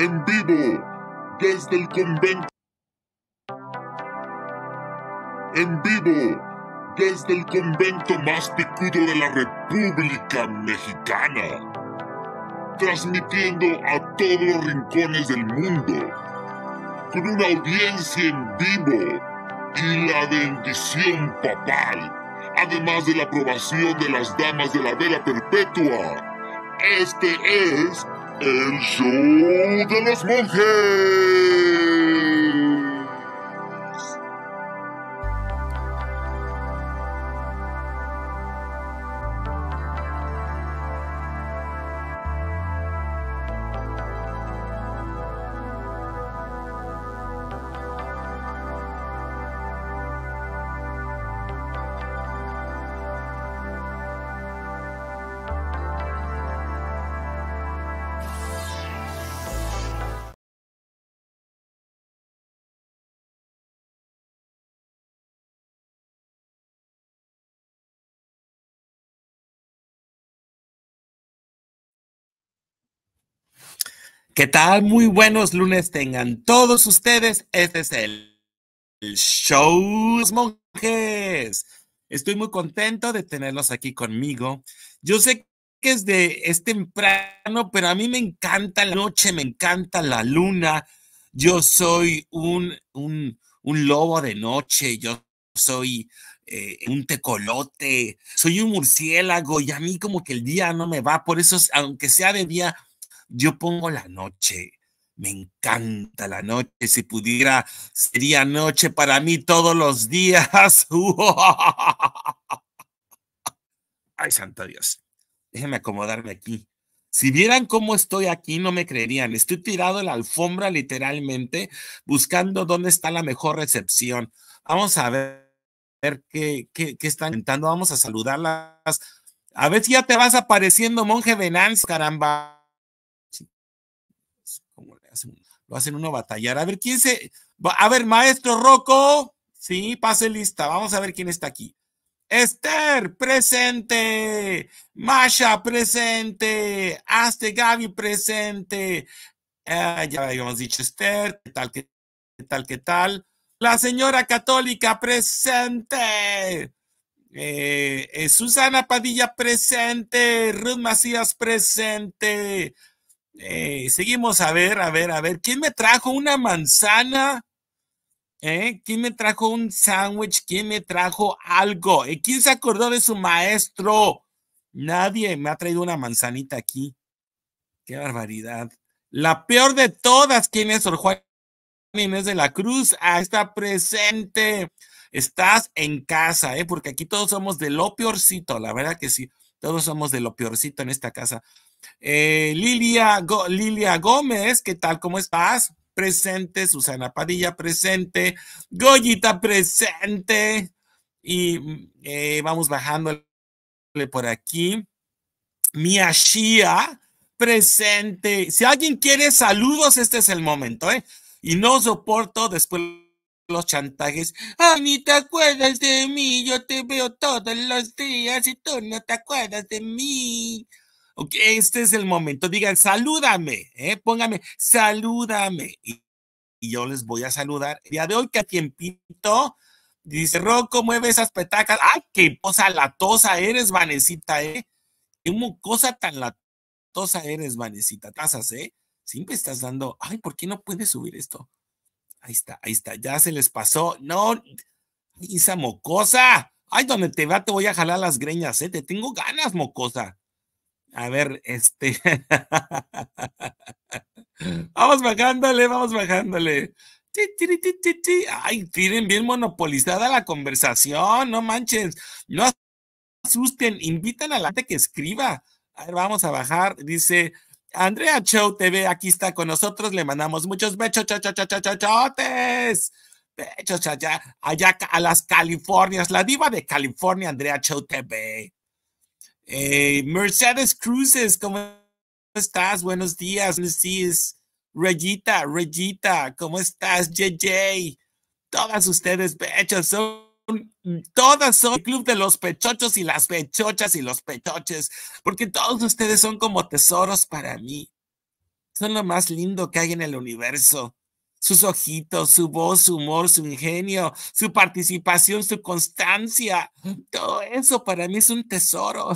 en vivo desde el convento. En vivo desde el convento más picudo de la República Mexicana. Transmitiendo a todos los rincones del mundo. Con una audiencia en vivo y la bendición papal. Además de la aprobación de las damas de la vela perpetua. Este es El show de los monjes. ¿Qué tal? Muy buenos lunes tengan todos ustedes. Este es el, show, Monjes. Estoy muy contento de tenerlos aquí conmigo. Yo sé que es, de, es temprano, pero a mí me encanta la noche, me encanta la luna. Yo soy un, un, un lobo de noche, yo soy eh, un tecolote, soy un murciélago y a mí como que el día no me va. Por eso, aunque sea de día, yo pongo la noche. Me encanta la noche. Si pudiera, sería noche para mí todos los días. Ay, santo Dios. Déjenme acomodarme aquí. Si vieran cómo estoy aquí, no me creerían. Estoy tirado en la alfombra literalmente buscando dónde está la mejor recepción. Vamos a ver, qué, están intentando. Vamos a saludarlas. A ver si ya te vas apareciendo, monje venance, caramba lo hacen uno batallar. A ver, ¿quién se...? A ver, maestro Rocco. Sí, pase lista. Vamos a ver quién está aquí. Esther, presente. Masha, presente. Aste Gaby, presente. Ah, ya habíamos dicho Esther. ¿Qué tal, qué, tal, qué tal? La señora católica, presente. Eh, eh, Susana Padilla presente, Ruth Macías presente, eh, seguimos a ver, a ver, a ver. ¿Quién me trajo una manzana? ¿Eh? ¿Quién me trajo un sándwich? ¿Quién me trajo algo? ¿Eh? ¿Quién se acordó de su maestro? Nadie me ha traído una manzanita aquí. Qué barbaridad. La peor de todas, ¿quién es Sor de la Cruz? Ah, está presente. Estás en casa, ¿eh? porque aquí todos somos de lo peorcito, la verdad que sí. Todos somos de lo peorcito en esta casa. Eh, Lilia, Gómez, ¿qué tal? ¿Cómo estás? Presente. Susana Padilla, presente. Goyita, presente. Y eh, vamos bajando por aquí. Mia Shia, presente. Si alguien quiere saludos, este es el momento, ¿eh? Y no soporto después los chantajes. ¡Ah, ni te acuerdas de mí, yo te veo todos los días y tú no te acuerdas de mí este es el momento. Digan, salúdame, ¿eh? póngame, salúdame. Y, yo les voy a saludar. El día de hoy, que a tiempito, dice, Roco, mueve esas petacas. ¡Ay, qué cosa latosa eres, Vanesita, eh! ¡Qué cosa tan latosa eres, Vanesita, Tazas, eh! Siempre estás dando, ay, ¿por qué no puedes subir esto? Ahí está, ahí está, ya se les pasó. No, esa mocosa. Ay, donde te va, te voy a jalar las greñas, ¿eh? Te tengo ganas, mocosa. A ver, este. vamos bajándole, vamos bajándole. Ay, tienen bien monopolizada la conversación, no manches. No asusten, invitan a la gente que escriba. A ver, vamos a bajar. Dice Andrea Show TV, aquí está con nosotros. Le mandamos muchos bechos, chochotes. allá, allá a las Californias, la diva de California, Andrea Show TV. Eh, Mercedes Cruces, ¿cómo estás? Buenos días, Mercedes, Regita, Regita, ¿cómo estás? JJ. Todas ustedes, pechos, son todas son el club de los pechochos y las pechochas y los pechoches, porque todos ustedes son como tesoros para mí. Son lo más lindo que hay en el universo sus ojitos, su voz, su humor, su ingenio, su participación, su constancia. Todo eso para mí es un tesoro.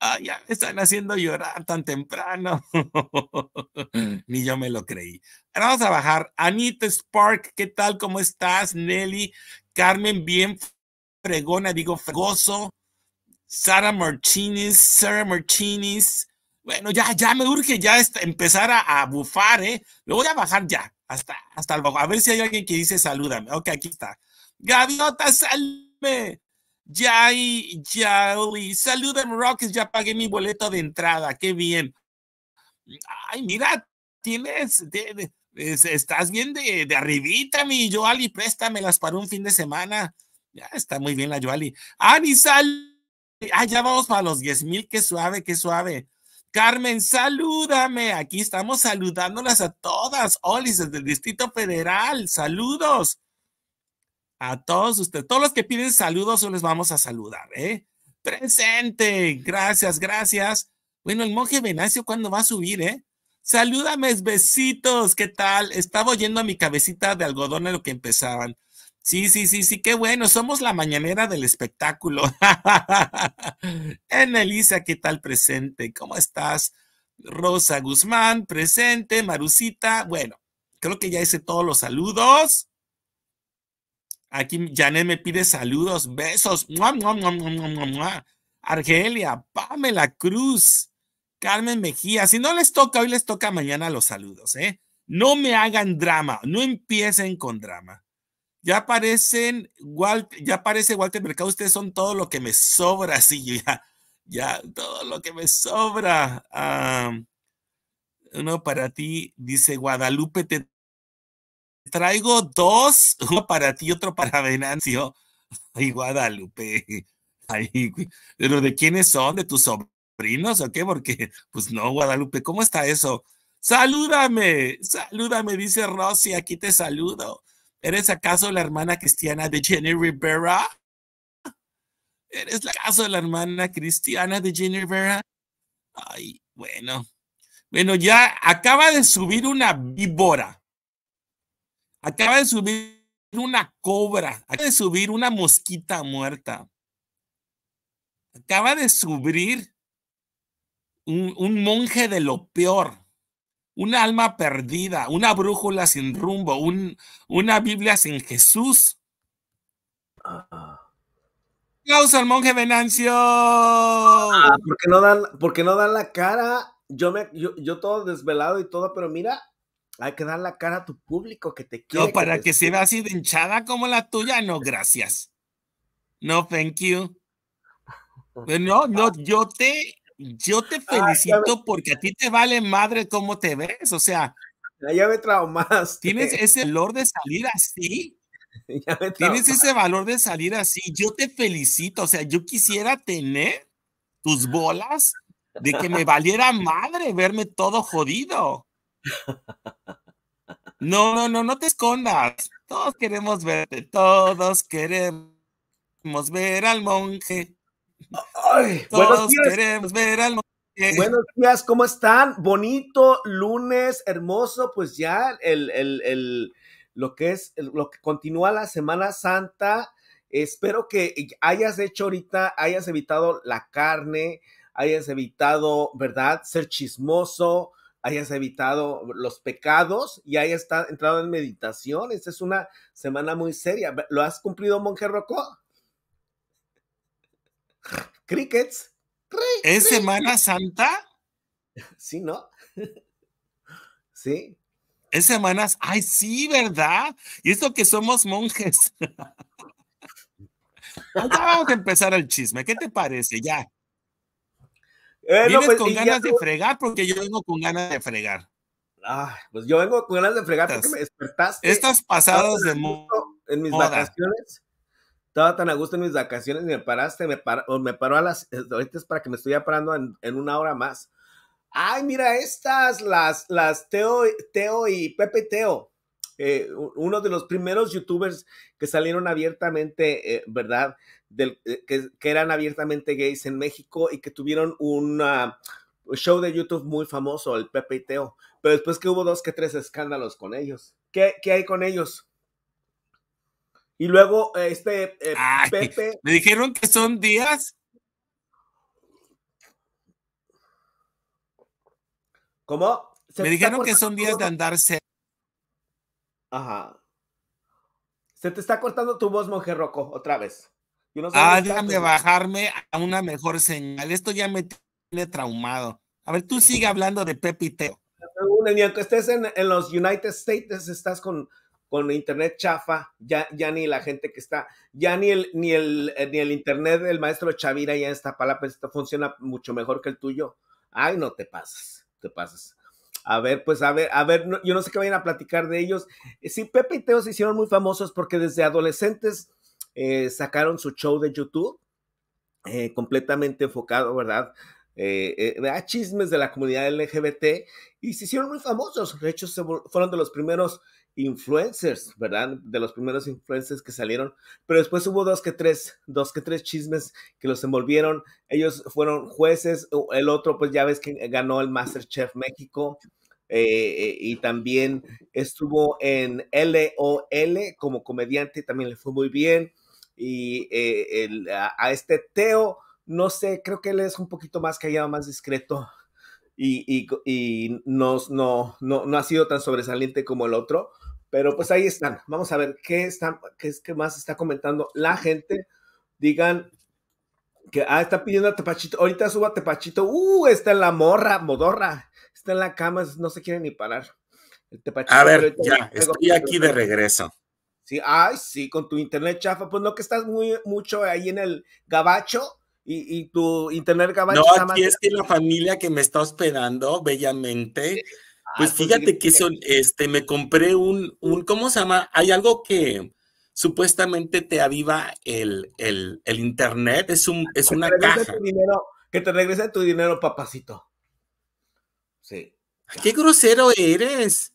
Ay, ya me están haciendo llorar tan temprano. Ni yo me lo creí. Ahora vamos a bajar. Anita Spark, ¿qué tal? ¿Cómo estás? Nelly, Carmen, bien fregona, digo fregoso. Sara Martínez, Sara Martínez. Bueno, ya, ya me urge ya empezar a, a bufar, ¿eh? Lo voy a bajar ya. Hasta, hasta luego. A ver si hay alguien que dice salúdame. Ok, aquí está. Gaviota, salme. ya, Yauli, salúdame, Rockets. Ya pagué mi boleto de entrada. Qué bien. Ay, mira, tienes. estás bien de, arribita, mi Joali. Préstamelas para un fin de semana. Ya está muy bien la Joali. Ani, sal. Ah, ya vamos para los 10 mil. Qué suave, qué suave. Carmen, salúdame. Aquí estamos saludándolas a todas, Olis, desde el Distrito Federal. Saludos a todos ustedes. Todos los que piden saludos, les vamos a saludar, ¿eh? Presente. Gracias, gracias. Bueno, el monje Venacio, ¿cuándo va a subir, eh? Salúdame, besitos. ¿Qué tal? Estaba oyendo a mi cabecita de algodón en lo que empezaban. Sí, sí, sí, sí, qué bueno, somos la mañanera del espectáculo. Elisa, ¿qué tal presente? ¿Cómo estás? Rosa Guzmán, presente, Marusita, bueno, creo que ya hice todos los saludos. Aquí Janet me pide saludos, besos. ¡Mua, mua, mua, Argelia, Pamela Cruz, Carmen Mejía. Si no les toca, hoy les toca mañana los saludos, ¿eh? No me hagan drama, no empiecen con drama. Ya aparecen, Walter, ya aparece Walter Mercado, ustedes son todo lo que me sobra, sí, ya, ya, todo lo que me sobra. Ah, uno para ti, dice Guadalupe, te traigo dos, uno para ti, otro para Venancio. Ay, Guadalupe, ay, pero ¿de quiénes son? ¿De tus sobrinos o qué? Porque, pues no, Guadalupe, ¿cómo está eso? Salúdame, salúdame, dice Rosy, aquí te saludo. ¿Eres acaso la hermana cristiana de Jenny Rivera? ¿Eres acaso la hermana cristiana de Jenny Rivera? Ay, bueno. Bueno, ya acaba de subir una víbora. Acaba de subir una cobra. Acaba de subir una mosquita muerta. Acaba de subir un, un monje de lo peor un alma perdida, una brújula sin rumbo, un, una Biblia sin Jesús. causa ah. al monje Venancio! Ah, porque no dan, porque no dan la cara. Yo me, yo, todo desvelado y todo, pero mira, hay que dar la cara a tu público que te quiere. No, para que, que se vea así de hinchada como la tuya, no, gracias. No, thank you. Eh, no, no, yo te yo te ah, felicito porque a ti te vale madre cómo te ves, o sea. Ya me traumas. Tienes ese valor de salir así. Tienes ese valor de salir así. Yo te felicito, o sea, yo quisiera tener tus bolas de que me valiera madre verme todo jodido. No, no, no, no te escondas. Todos queremos verte, todos queremos ver al monje buenos días. Eh. días, ¿cómo están? Bonito lunes, hermoso, pues ya el, lo que es, lo que continúa la Semana Santa. Espero que hayas hecho ahorita, hayas evitado la carne, hayas evitado, ¿verdad? Ser chismoso, hayas evitado los pecados y hayas entrado en meditación. Esta es una semana muy seria. ¿Lo has cumplido, monje Roco? Crickets. ¿Es Semana Santa? Sí, ¿no? sí. Es Semanas? Ay, sí, ¿verdad? Y esto que somos monjes. vamos a empezar el chisme. ¿Qué te parece? Ya. Eh, Vienes pues, con ganas de fregar porque yo vengo con ganas de fregar. Ah, pues yo vengo con ganas de fregar porque me despertaste. Estas pasadas de mundo en mis vacaciones estaba tan a gusto en mis vacaciones y me paraste, me, me paró a las, eh, ahorita es para que me estoy parando en, una hora más. Ay, mira estas, las, las Teo, Teo y Pepe Teo, eh, uno de los primeros youtubers que salieron abiertamente, eh, ¿verdad? Del, que, eran abiertamente gays en México y que tuvieron un show de YouTube muy famoso, el Pepe y Teo. Pero después que hubo dos que tres escándalos con ellos. qué hay con ellos? Y luego este eh, Pepe. Me dijeron que son días. ¿Cómo? me dijeron que son días de andarse. Ajá. Se te está cortando tu voz, monje Rocco, otra vez. ah, déjame bajarme a una mejor señal. Esto ya me tiene traumado. A ver, tú sigue hablando de Pepe y Teo. Ni estés en, en los United States, estás con con internet chafa, ya, ya ni la gente que está, ya ni el, ni el, eh, ni el internet del maestro Chavira ya en esto funciona mucho mejor que el tuyo. Ay, no te pasas, te pasas. A ver, pues a ver, a ver, yo no sé qué vayan a platicar de ellos. Eh, sí, Pepe y Teo se hicieron muy famosos porque desde adolescentes eh, sacaron su show de YouTube, completamente enfocado, ¿verdad? Eh, a chismes de la comunidad LGBT y se hicieron muy famosos. De hecho, fueron de los primeros influencers, ¿verdad? De los primeros influencers que salieron, pero después hubo dos que tres, dos que tres chismes que los envolvieron. Ellos fueron jueces, el otro pues ya ves que ganó el MasterChef México eh, eh, y también estuvo en LOL como comediante, también le fue muy bien. Y eh, a, este Teo, no sé, creo que él es un poquito más callado, más discreto. Y, y, no, no, no ha sido tan sobresaliente como el otro, pero pues ahí están. Vamos a ver qué, está, qué, es, que más está comentando la gente. Digan que, ah, está pidiendo a Tepachito. Ahorita suba a Tepachito. Uh, está en la morra, modorra. Está en la cama, no se quiere ni parar. El a ver, ya, estoy aquí de regreso. Sí, ay, sí, con tu internet chafa. Pues no que estás muy mucho ahí en el gabacho. Y, tu internet gabacho. No, aquí es que la familia que me está hospedando bellamente. Pues, ah, pues fíjate que son, este, me compré un, un, ¿cómo se llama? Hay algo que supuestamente te aviva el, el, internet, es un, es una caja. que te regrese tu dinero, papacito. Sí. Qué grosero eres.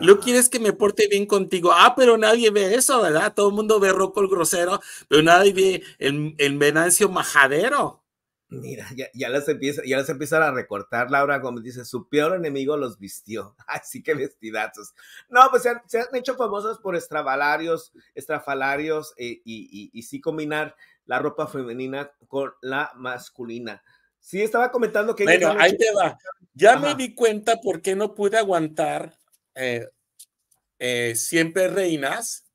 ¿No quieres que me porte bien contigo. Ah, pero nadie ve eso, ¿verdad? Todo el mundo ve Rocco el grosero, pero nadie ve el, el Venancio majadero. Mira, ya, ya, las empieza, ya las empiezan a recortar. Laura Gómez dice, su peor enemigo los vistió. Así que vestidazos. No, pues se han, hecho famosos por extrabalarios, estrafalarios eh, y, y, y, sí combinar la ropa femenina con la masculina. Sí, estaba comentando que... Bueno, ahí te va. Ya me di cuenta por qué no pude aguantar eh, eh, Siempre Reinas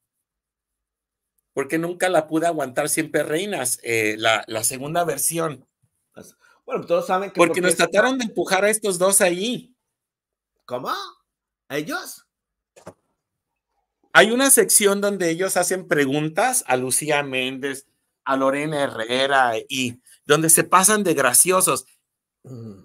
porque nunca la pude aguantar siempre reinas, la, la, segunda versión. Pues, bueno, todos saben que. Porque, nos trataron de empujar a estos dos ahí. ¿Cómo? ¿A ellos? Hay una sección donde ellos hacen preguntas a Lucía Méndez, a Lorena Herrera y donde se pasan de graciosos. Mm.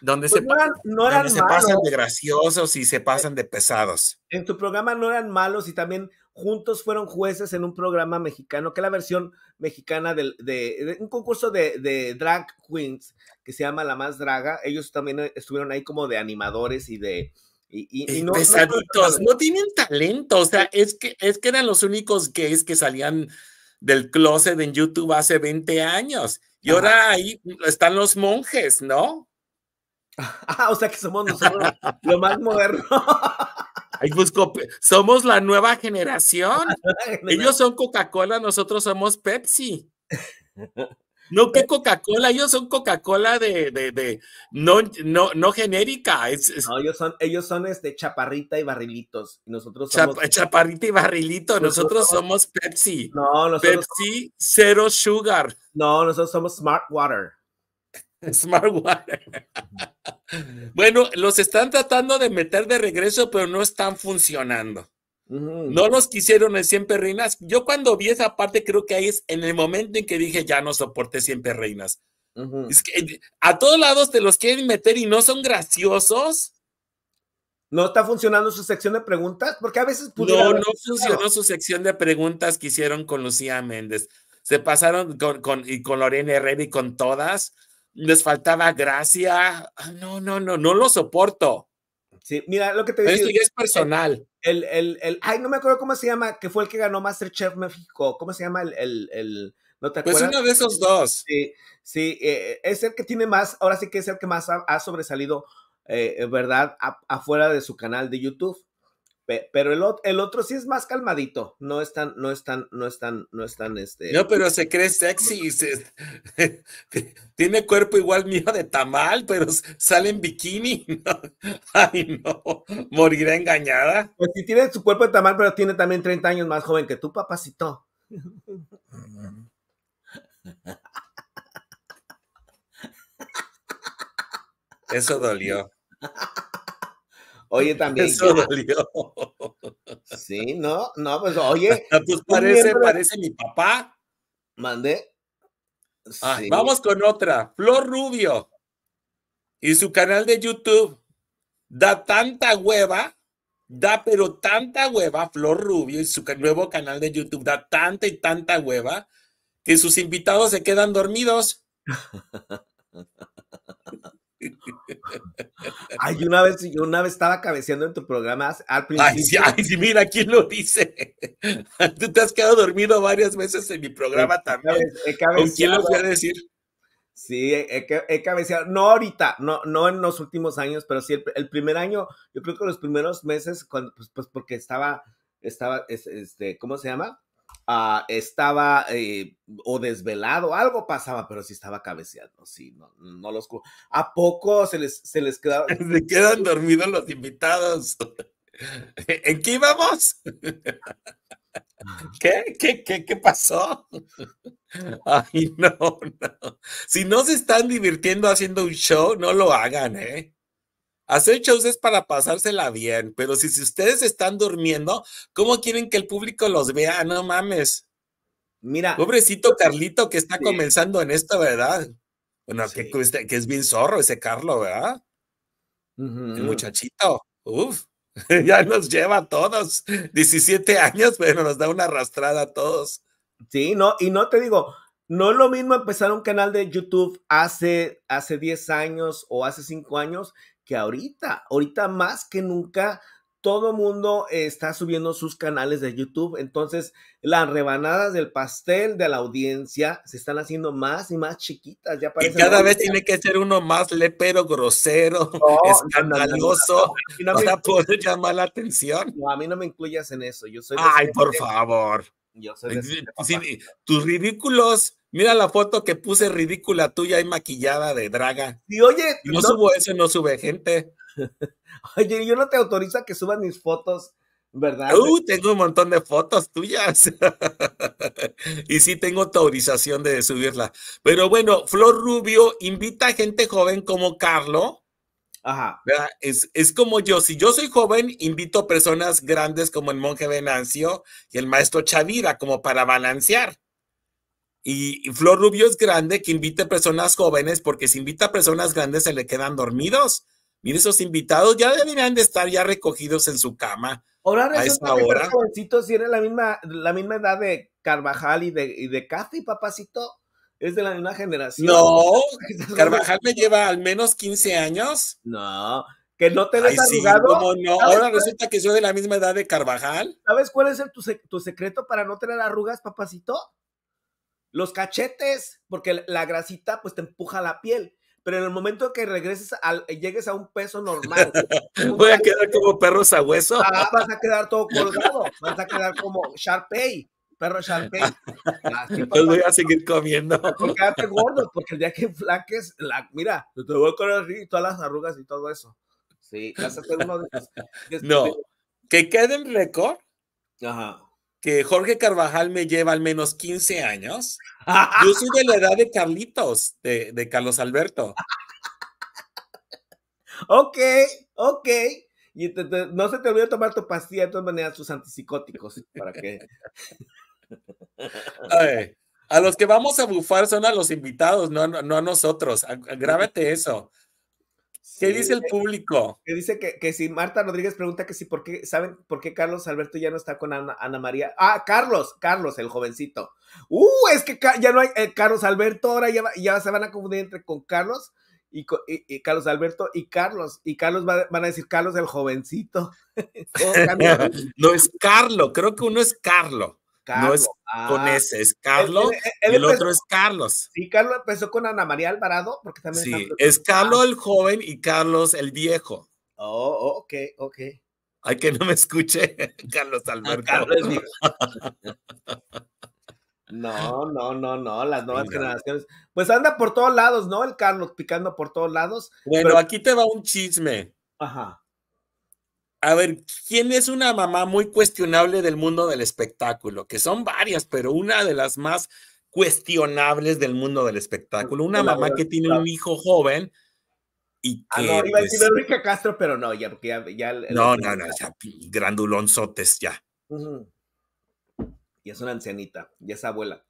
Donde, pues se, se pasan de graciosos y se pasan de pesados. En tu programa no eran malos y también juntos fueron jueces en un programa mexicano, que es la versión mexicana de, un concurso de, drag queens que se llama La Más Draga. Ellos también eh, estuvieron ahí como de animadores y de... no, no, pues, tienen talento, o sea, es que, es que eran los únicos gays que salían del closet en YouTube hace 20 años. Y ahora ahí están los monjes, ¿no? Ah, o sea que somos nosotros lo más moderno. somos la nueva generación. Ellos son Coca-Cola, nosotros somos Pepsi. No, que Coca-Cola, ellos son Coca-Cola de, no, no, no genérica. No, ellos son, ellos son este chaparrita y barrilitos. nosotros somos... chaparrita y barrilito, nosotros, somos... Pepsi. No, nosotros Pepsi Cero Sugar. No, nosotros somos Smart Water. Smart bueno, los están tratando de meter de regreso, pero no están funcionando. No los quisieron en Siempre reinas. Yo cuando vi esa parte, creo que ahí es en el momento en que dije, ya no soporté Siempre reinas. Es que eh, a todos lados te los quieren meter y no son graciosos. ¿No está funcionando su sección de preguntas? Porque a veces No, no funcionó su sección de preguntas que hicieron con Lucía Méndez. Se pasaron con, y con Lorena Herrera y con todas les faltaba gracia. Ah, no, no, no, no lo soporto. Sí, mira lo que te ya es eh, personal. El, el, el, ay, no me acuerdo cómo se llama, que fue el que ganó Masterchef México. ¿Cómo se llama el, el, el ¿No te pues uno de esos dos. Sí, sí, eh, eh, es el que tiene más, ahora sí que es el que más ha, sobresalido, eh, ¿verdad? afuera de su canal de YouTube. Pero el, el otro sí es más calmadito, no es tan, no es tan, no es tan, no es tan, este. No, pero se cree sexy, y se... tiene cuerpo igual mío de tamal, pero sale en bikini. Ay, no, morirá engañada. Pues sí tiene su cuerpo de tamal, pero tiene también 30 años más joven que tu papacito. Eso dolió. Oye, también. Eso Sí, no, no, pues oye. Pues parece, parece mi papá. Mandé. Ah, vamos con otra. Flor Rubio y su canal de YouTube da tanta hueva, da pero tanta hueva, Flor Rubio y su nuevo canal de YouTube da tanta y tanta hueva que sus invitados se quedan dormidos. Ay, una vez, yo una vez estaba cabeceando en tu programa al principio. Ay, sí, mira quién lo dice. Tú te has quedado dormido varias veces en mi programa también. quién lo voy decir? Sí, he, he, cabeceado, no ahorita, no, no en los últimos años, pero sí el, primer año, yo creo que los primeros meses, cuando, pues, pues porque estaba, estaba, este, ¿cómo se llama? Ah, estaba eh, o desvelado, algo pasaba, pero si estaba cabeceando, sí, no, no los... ¿A poco se les, se les quedaba? Se quedan dormidos los invitados. ¿En qué íbamos? ¿Qué? ¿Qué, qué, qué pasó? Ay, no, no. Si no se están divirtiendo haciendo un show, no lo hagan, ¿eh? Hacer shows es para pasársela bien, pero si, ustedes están durmiendo, ¿cómo quieren que el público los vea? No mames. Mira. Pobrecito Carlito que está comenzando en esto, ¿verdad? Bueno, que, es bien zorro ese Carlo, ¿verdad? muchachito. Uf, ya nos lleva a todos. 17 años, pero nos da una arrastrada a todos. Sí, no, y no te digo, no es lo mismo empezar un canal de YouTube hace, hace 10 años o hace 5 años que ahorita. Ahorita más que nunca todo mundo está subiendo sus canales de YouTube, entonces las rebanadas del pastel de la audiencia se están haciendo más y más chiquitas. Ya cada vez tiene que ser uno más lepero, grosero, escandaloso no, para poder llamar la atención. a mí no me incluyas en eso. Yo soy. Ay, por favor. tus ridículos Mira la foto que puse ridícula tuya y maquillada de draga. Y oye, no, subo eso, no sube gente. oye, yo no te autorizo a que suban mis fotos, ¿verdad? Uh, tengo un montón de fotos tuyas. y sí tengo autorización de subirla. Pero bueno, Flor Rubio invita a gente joven como Carlo. Ajá. Es, es, como yo, si yo soy joven, invito personas grandes como el monje Venancio y el maestro Chavira, como para balancear. Y Flor Rubio es grande que invite personas jóvenes, porque si invita a personas grandes se le quedan dormidos. Mire, esos invitados ya deberían de estar ya recogidos en su cama. Ahora resulta que si era la misma, la misma edad de Carvajal y de, y de Kathy, papacito. Es de la misma generación. No, Carvajal me lleva al menos 15 años. No, que no te arrugado. Ahora resulta que soy de la misma edad de Carvajal. ¿Sabes cuál es el, tu, tu secreto para no tener arrugas, papacito? los cachetes, porque la grasita pues te empuja la piel. Pero en el momento que regreses, al, eh, llegues a un peso normal. Voy a quedar como perro sabueso. Ah, vas a quedar todo colgado. Vas a quedar como Sharpei, perro Sharpei, voy a seguir comiendo. Porque quedarte gordo, porque el día que flaques, mira, te voy a correr así, todas las arrugas y todo eso. Sí, vas a ser uno de esos. No, que queden récord. Ajá Jorge Carvajal me lleva al menos 15 años. Yo soy de la edad de Carlitos, de, Carlos Alberto. ok, ok. Y no se te olvide tomar tu pastilla de todas maneras, tus antipsicóticos, para a los que vamos a bufar son a los invitados, no, a nosotros. grábate eso. ¿Qué dice el eh, público? Que dice que, si Marta Rodríguez pregunta que si por qué, ¿saben por qué Carlos Alberto ya no está con Ana, María? Ah, Carlos, Carlos, el jovencito. Uh, es que ya no hay eh, Carlos Alberto, ahora ya, ya se van a confundir entre con Carlos y, Carlos Alberto y Carlos. Y Carlos van a decir Carlos el jovencito. no es Carlos, creo que uno es Carlos no es con ah, ese, es Carlos. el otro es Carlos. Sí, Carlos empezó con Ana María Alvarado, porque también. Sí, es Carlos el ah, joven y Carlos el viejo. Oh, oh, ok, ok. Ay, que no me escuche Carlos ah, Alberto. Carlos no, no, no, no, las nuevas generaciones. Pues anda por todos lados, ¿no? El Carlos picando por todos lados. Bueno, aquí te va un chisme. Ajá a ver, ¿quién es una mamá muy cuestionable del mundo del espectáculo? Que son varias, pero una de las más cuestionables del mundo del espectáculo. Una mamá que tiene un hijo joven y ah, que... no, iba a decir Enrique pues Castro, pero no, ya, porque ya... no, no, no, ya, grandulonzotes, ya. Y es una ancianita, ya es abuela.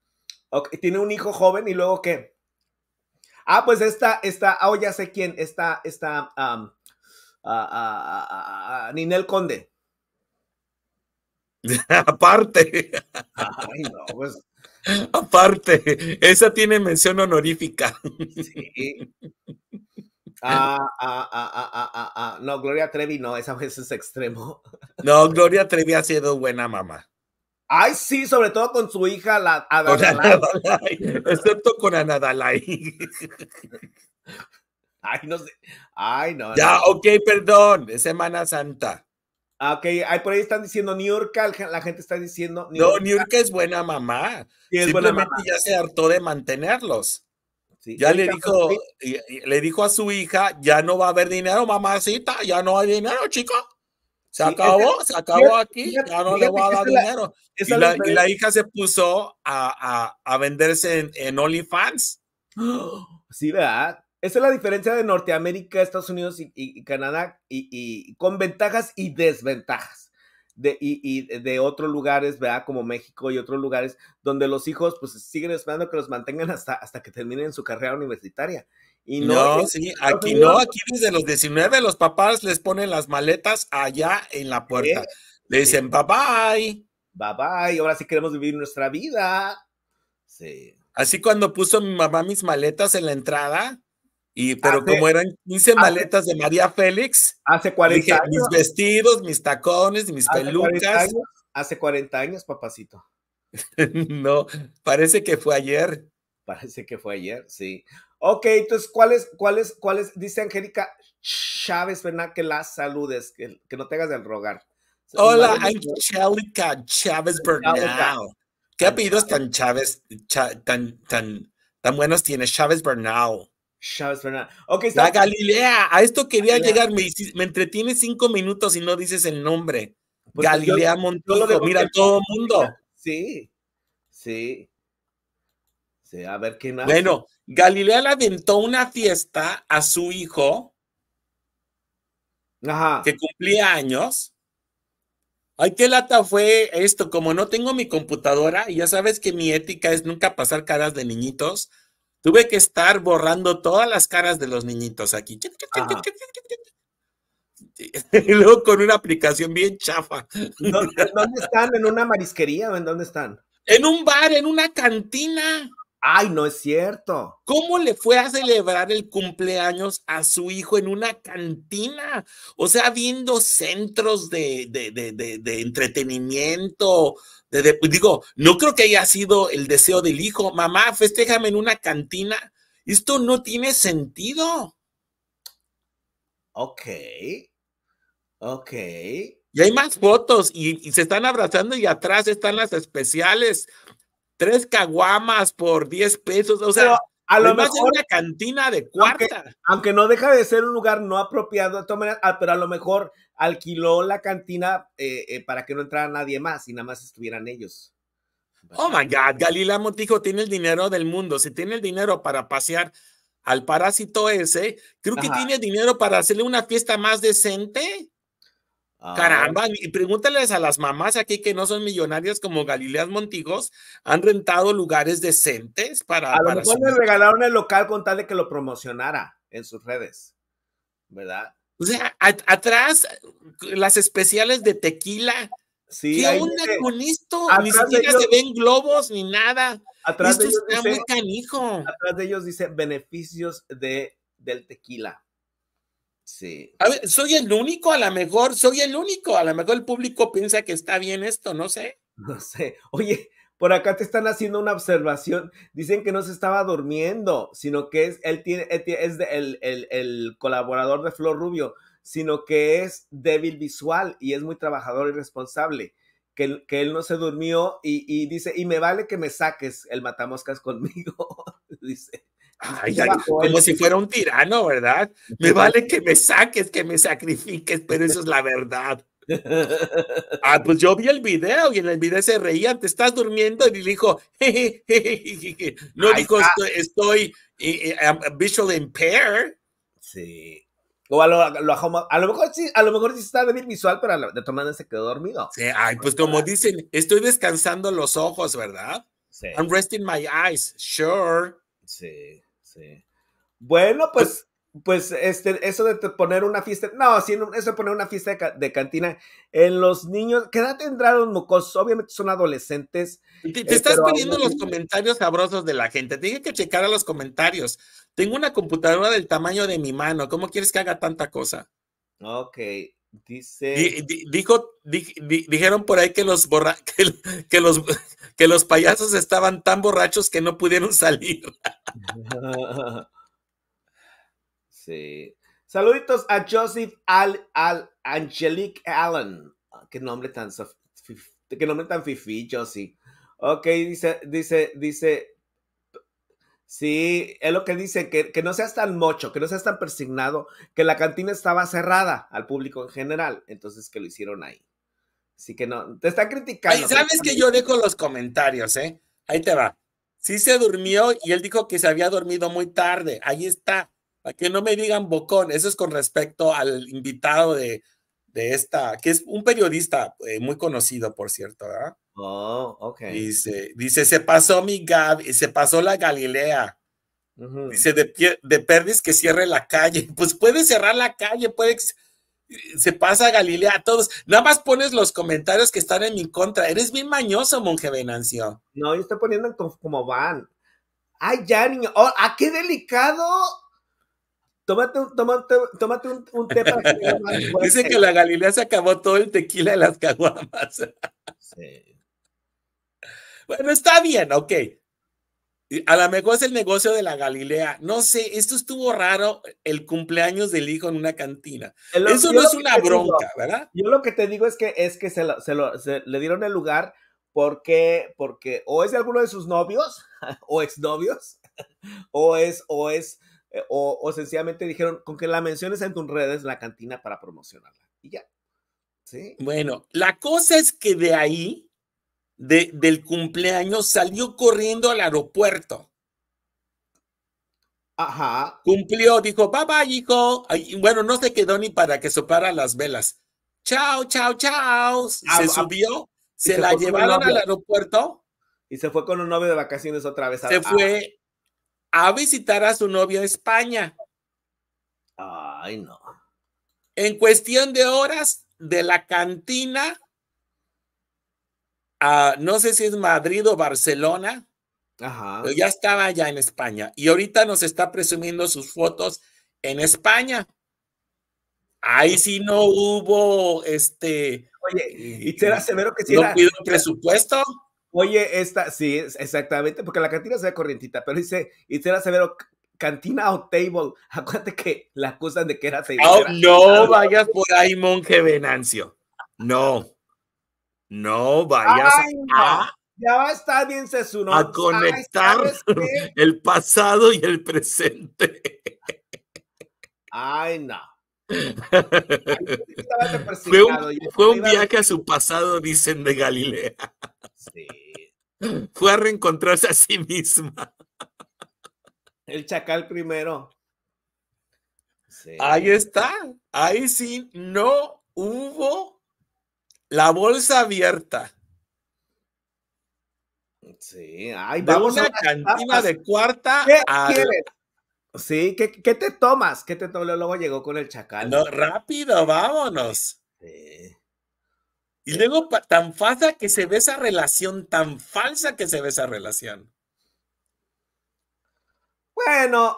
tiene un hijo joven y luego qué. Ah, pues esta, esta, ah, oh, ya sé quién, esta, esta, a, a, a Ninel Conde. Aparte. Pues. Aparte, esa tiene mención honorífica. Sí. no, Gloria Trevi no, esa vez es extremo. No, Gloria Trevi ha sido buena mamá. Ay, sí, sobre todo con su hija, la Excepto con Anadalai. Ay, no sé. Ay, no. Ya, ok, perdón. Es Semana Santa. Ah, ok, ahí por ahí están diciendo New York, la gente está diciendo. no, New York es buena mamá. y Simplemente buena ya se hartó de mantenerlos. ya le dijo, le dijo a su hija, ya no va a haber dinero, mamacita, ya no hay dinero, chico. Se acabó, se acabó aquí, ya no le voy a dar dinero. Y la, hija se puso a, venderse en OnlyFans. Sí, ¿verdad? Esa es la diferencia de Norteamérica, Estados Unidos y, Canadá, y, con ventajas y desventajas. De, y, de otros lugares, ¿verdad? Como México y otros lugares, donde los hijos pues siguen esperando que los mantengan hasta, hasta que terminen su carrera universitaria. Y no, sí, aquí no, aquí desde los 19 los papás les ponen las maletas allá en la puerta. Le dicen, bye bye. Bye bye, ahora sí queremos vivir nuestra vida. Sí. Así cuando puso mi mamá mis maletas en la entrada, y, pero como eran 15 maletas de María Félix, hace 40 mis vestidos, mis tacones, mis pelucas. hace 40 años, papacito. no, parece que fue ayer. Parece que fue ayer, sí. Ok, entonces, ¿cuáles, cuáles, cuáles? Dice Angélica Chávez, Bernal Que las saludes, que, que no hagas del rogar. Hola, Angélica Chávez Bernal. ¿Qué apellidos tan Chávez, tan, tan, tan buenos Tienes Chávez Bernal? La Galilea, a esto quería llegar. Me, entretiene cinco minutos y no dices el nombre. Pues, Galilea yo, mira todo el mundo. Sí, sí. Sí, a ver qué más. Bueno, Galilea le aventó una fiesta a su hijo que cumplía años. Ay, qué lata fue esto. Como no tengo mi computadora, y ya sabes que mi ética es nunca pasar caras de niñitos, Tuve que estar borrando todas las caras de los niñitos aquí. Y luego con una aplicación bien chafa. ¿Dónde, ¿Dónde están? ¿En una marisquería en dónde están? En un bar, en una cantina. Ay, no es cierto. ¿Cómo le fue a celebrar el cumpleaños a su hijo en una cantina? O sea, viendo centros de, de, de, de entretenimiento. digo, no creo que haya sido el deseo del hijo. Mamá, festéjame en una cantina. Esto no tiene sentido. Ok. Ok. Y hay más fotos y se están abrazando y atrás están las especiales tres caguamas por 10 pesos, o sea, a lo mejor una cantina de cuarta. Aunque, no deja de ser un lugar no apropiado, ah, pero a lo mejor alquiló la cantina eh, eh, para que no entrara nadie más y nada más estuvieran ellos. Oh my God, Galila Montijo tiene el dinero del mundo. Si tiene el dinero para pasear al parásito ese, creo que tiene dinero para hacerle una fiesta más decente. Ah, Caramba, y pregúntales a las mamás aquí que no son millonarias como Galileas Montigos, han rentado lugares decentes para. A lo mejor le regalaron el local con tal de que lo promocionara en sus redes, ¿verdad? O sea, atrás las especiales de tequila. Sí, ¿Qué onda con esto? Ni siquiera se ven globos ni nada. Atrás esto de ellos está muy canijo. Atrás de ellos dice beneficios de, del tequila. Sí. A ver, soy el único, a lo mejor, soy el único, a lo mejor el público piensa que está bien esto, no sé. No sé. Oye, por acá te están haciendo una observación. Dicen que no se estaba durmiendo, sino que es, él tiene, es el, el, colaborador de Flor Rubio, sino que es débil visual y es muy trabajador y responsable. Que, que él no se durmió y, y, dice, y me vale que me saques el matamoscas conmigo, dice como ¿eh? si fuera un tirano, ¿verdad? Me vale que me saques, que me sacrifiques, pero eso es la verdad. Ah, pues yo vi el video y en el video se reían, te estás durmiendo y dijo, no dijo, estoy, estoy eh, eh, visual impaired. Sí. O a lo, a, a lo, mejor sí, a lo mejor sí está bien visual, pero de todas maneras se quedó dormido. Sí, ay, pues como dicen, estoy descansando los ojos, ¿verdad? Sí. I'm resting my eyes, sure. Sí. Bueno, pues, pues, pues este, eso de poner una fiesta, no, eso de poner una fiesta de, cantina en los niños, ¿qué edad tendrán los mocosos? Obviamente son adolescentes. Te, eh, estás pidiendo los comentarios sabrosos de la gente. tienes que checar a los comentarios. Tengo una computadora del tamaño de mi mano. ¿Cómo quieres que haga tanta cosa? Ok. Dice. dijo, dijeron por ahí que los, borra, que, los, que los payasos estaban tan borrachos que no pudieron salir. sí. Saluditos a Joseph Al, Al Angelique Allen. Ah, qué nombre tan qué nombre tan fifi, Joseph. Ok, dice, dice, dice Sí, es lo que dice, que, no seas tan mocho, que no seas tan persignado, que la cantina estaba cerrada al público en general, entonces que lo hicieron ahí. Así que no, te están criticando. ¿Y Sabes que yo dejo los comentarios, ¿eh? Ahí te va. Sí se durmió y él dijo que se había dormido muy tarde. Ahí está. Para que no me digan bocón. Eso es con respecto al invitado de de esta, que es un periodista eh, muy conocido, por cierto, ¿verdad? Oh, ok. Dice, dice se pasó mi Gab, se pasó la Galilea. Dice, de, de que cierre la calle. Pues puede cerrar la calle, puede... Eh, se pasa a Galilea a todos. Nada más pones los comentarios que están en mi contra. Eres bien mañoso, monje Venancio. No, yo estoy poniendo como van. Ay, ya, niño. Oh, ah, qué delicado! Tómate un, tómate, un, té para que Dice que la Galilea se acabó todo el tequila de las caguamas. Sí. Bueno, está bien, ok. A lo mejor es el negocio de la Galilea. No sé, esto estuvo raro, el cumpleaños del hijo en una cantina. Eso no es una bronca, ¿verdad? Yo lo que te digo es que es que se, le dieron el lugar porque, porque o es de alguno de sus novios o exnovios, o es, o es eh, o, sencillamente dijeron, con que la menciones en tus redes, la cantina para promocionarla. Y ya. ¿Sí? Bueno, la cosa es que de ahí, de, del cumpleaños, salió corriendo al aeropuerto. Ajá. Cumplió, dijo, papá, bye, hijo. bueno, no se quedó ni para que sopara las velas. Chao, chao, chao. Se ah, ah. subió, se, la llevaron al aeropuerto. Y se fue con un novio de vacaciones otra vez. se fue a visitar a su novio en España. Ay, no. En cuestión de horas de la cantina, no sé si es Madrid o Barcelona, Pero ya estaba allá en España y ahorita nos está presumiendo sus fotos en España. Ahí sí no hubo este. Oye, y será severo que si sí no presupuesto. Oye, esta, sí, exactamente, porque la cantina se ve corrientita, pero dice, y será severo, cantina o table. Acuérdate que la acusan de que era table. Oh, no vayas por ahí, monje Venancio. No. No vayas Ya va a estar bien Sesuno. A conectar el pasado y el presente. Ay, no. fue un, fue un viaje a su pasado, dicen de Galilea. Sí. Fue a reencontrarse a sí misma. El chacal primero. Ahí está. Ahí sí no hubo la bolsa abierta. Sí, vamos una cantina de cuarta. Sí, ¿qué, ¿qué, te tomas? ¿Qué te tomas? Luego llegó con el chacal. No, rápido, vámonos. Sí. Y luego tan falsa que se ve esa relación, tan falsa que se ve esa relación. Bueno,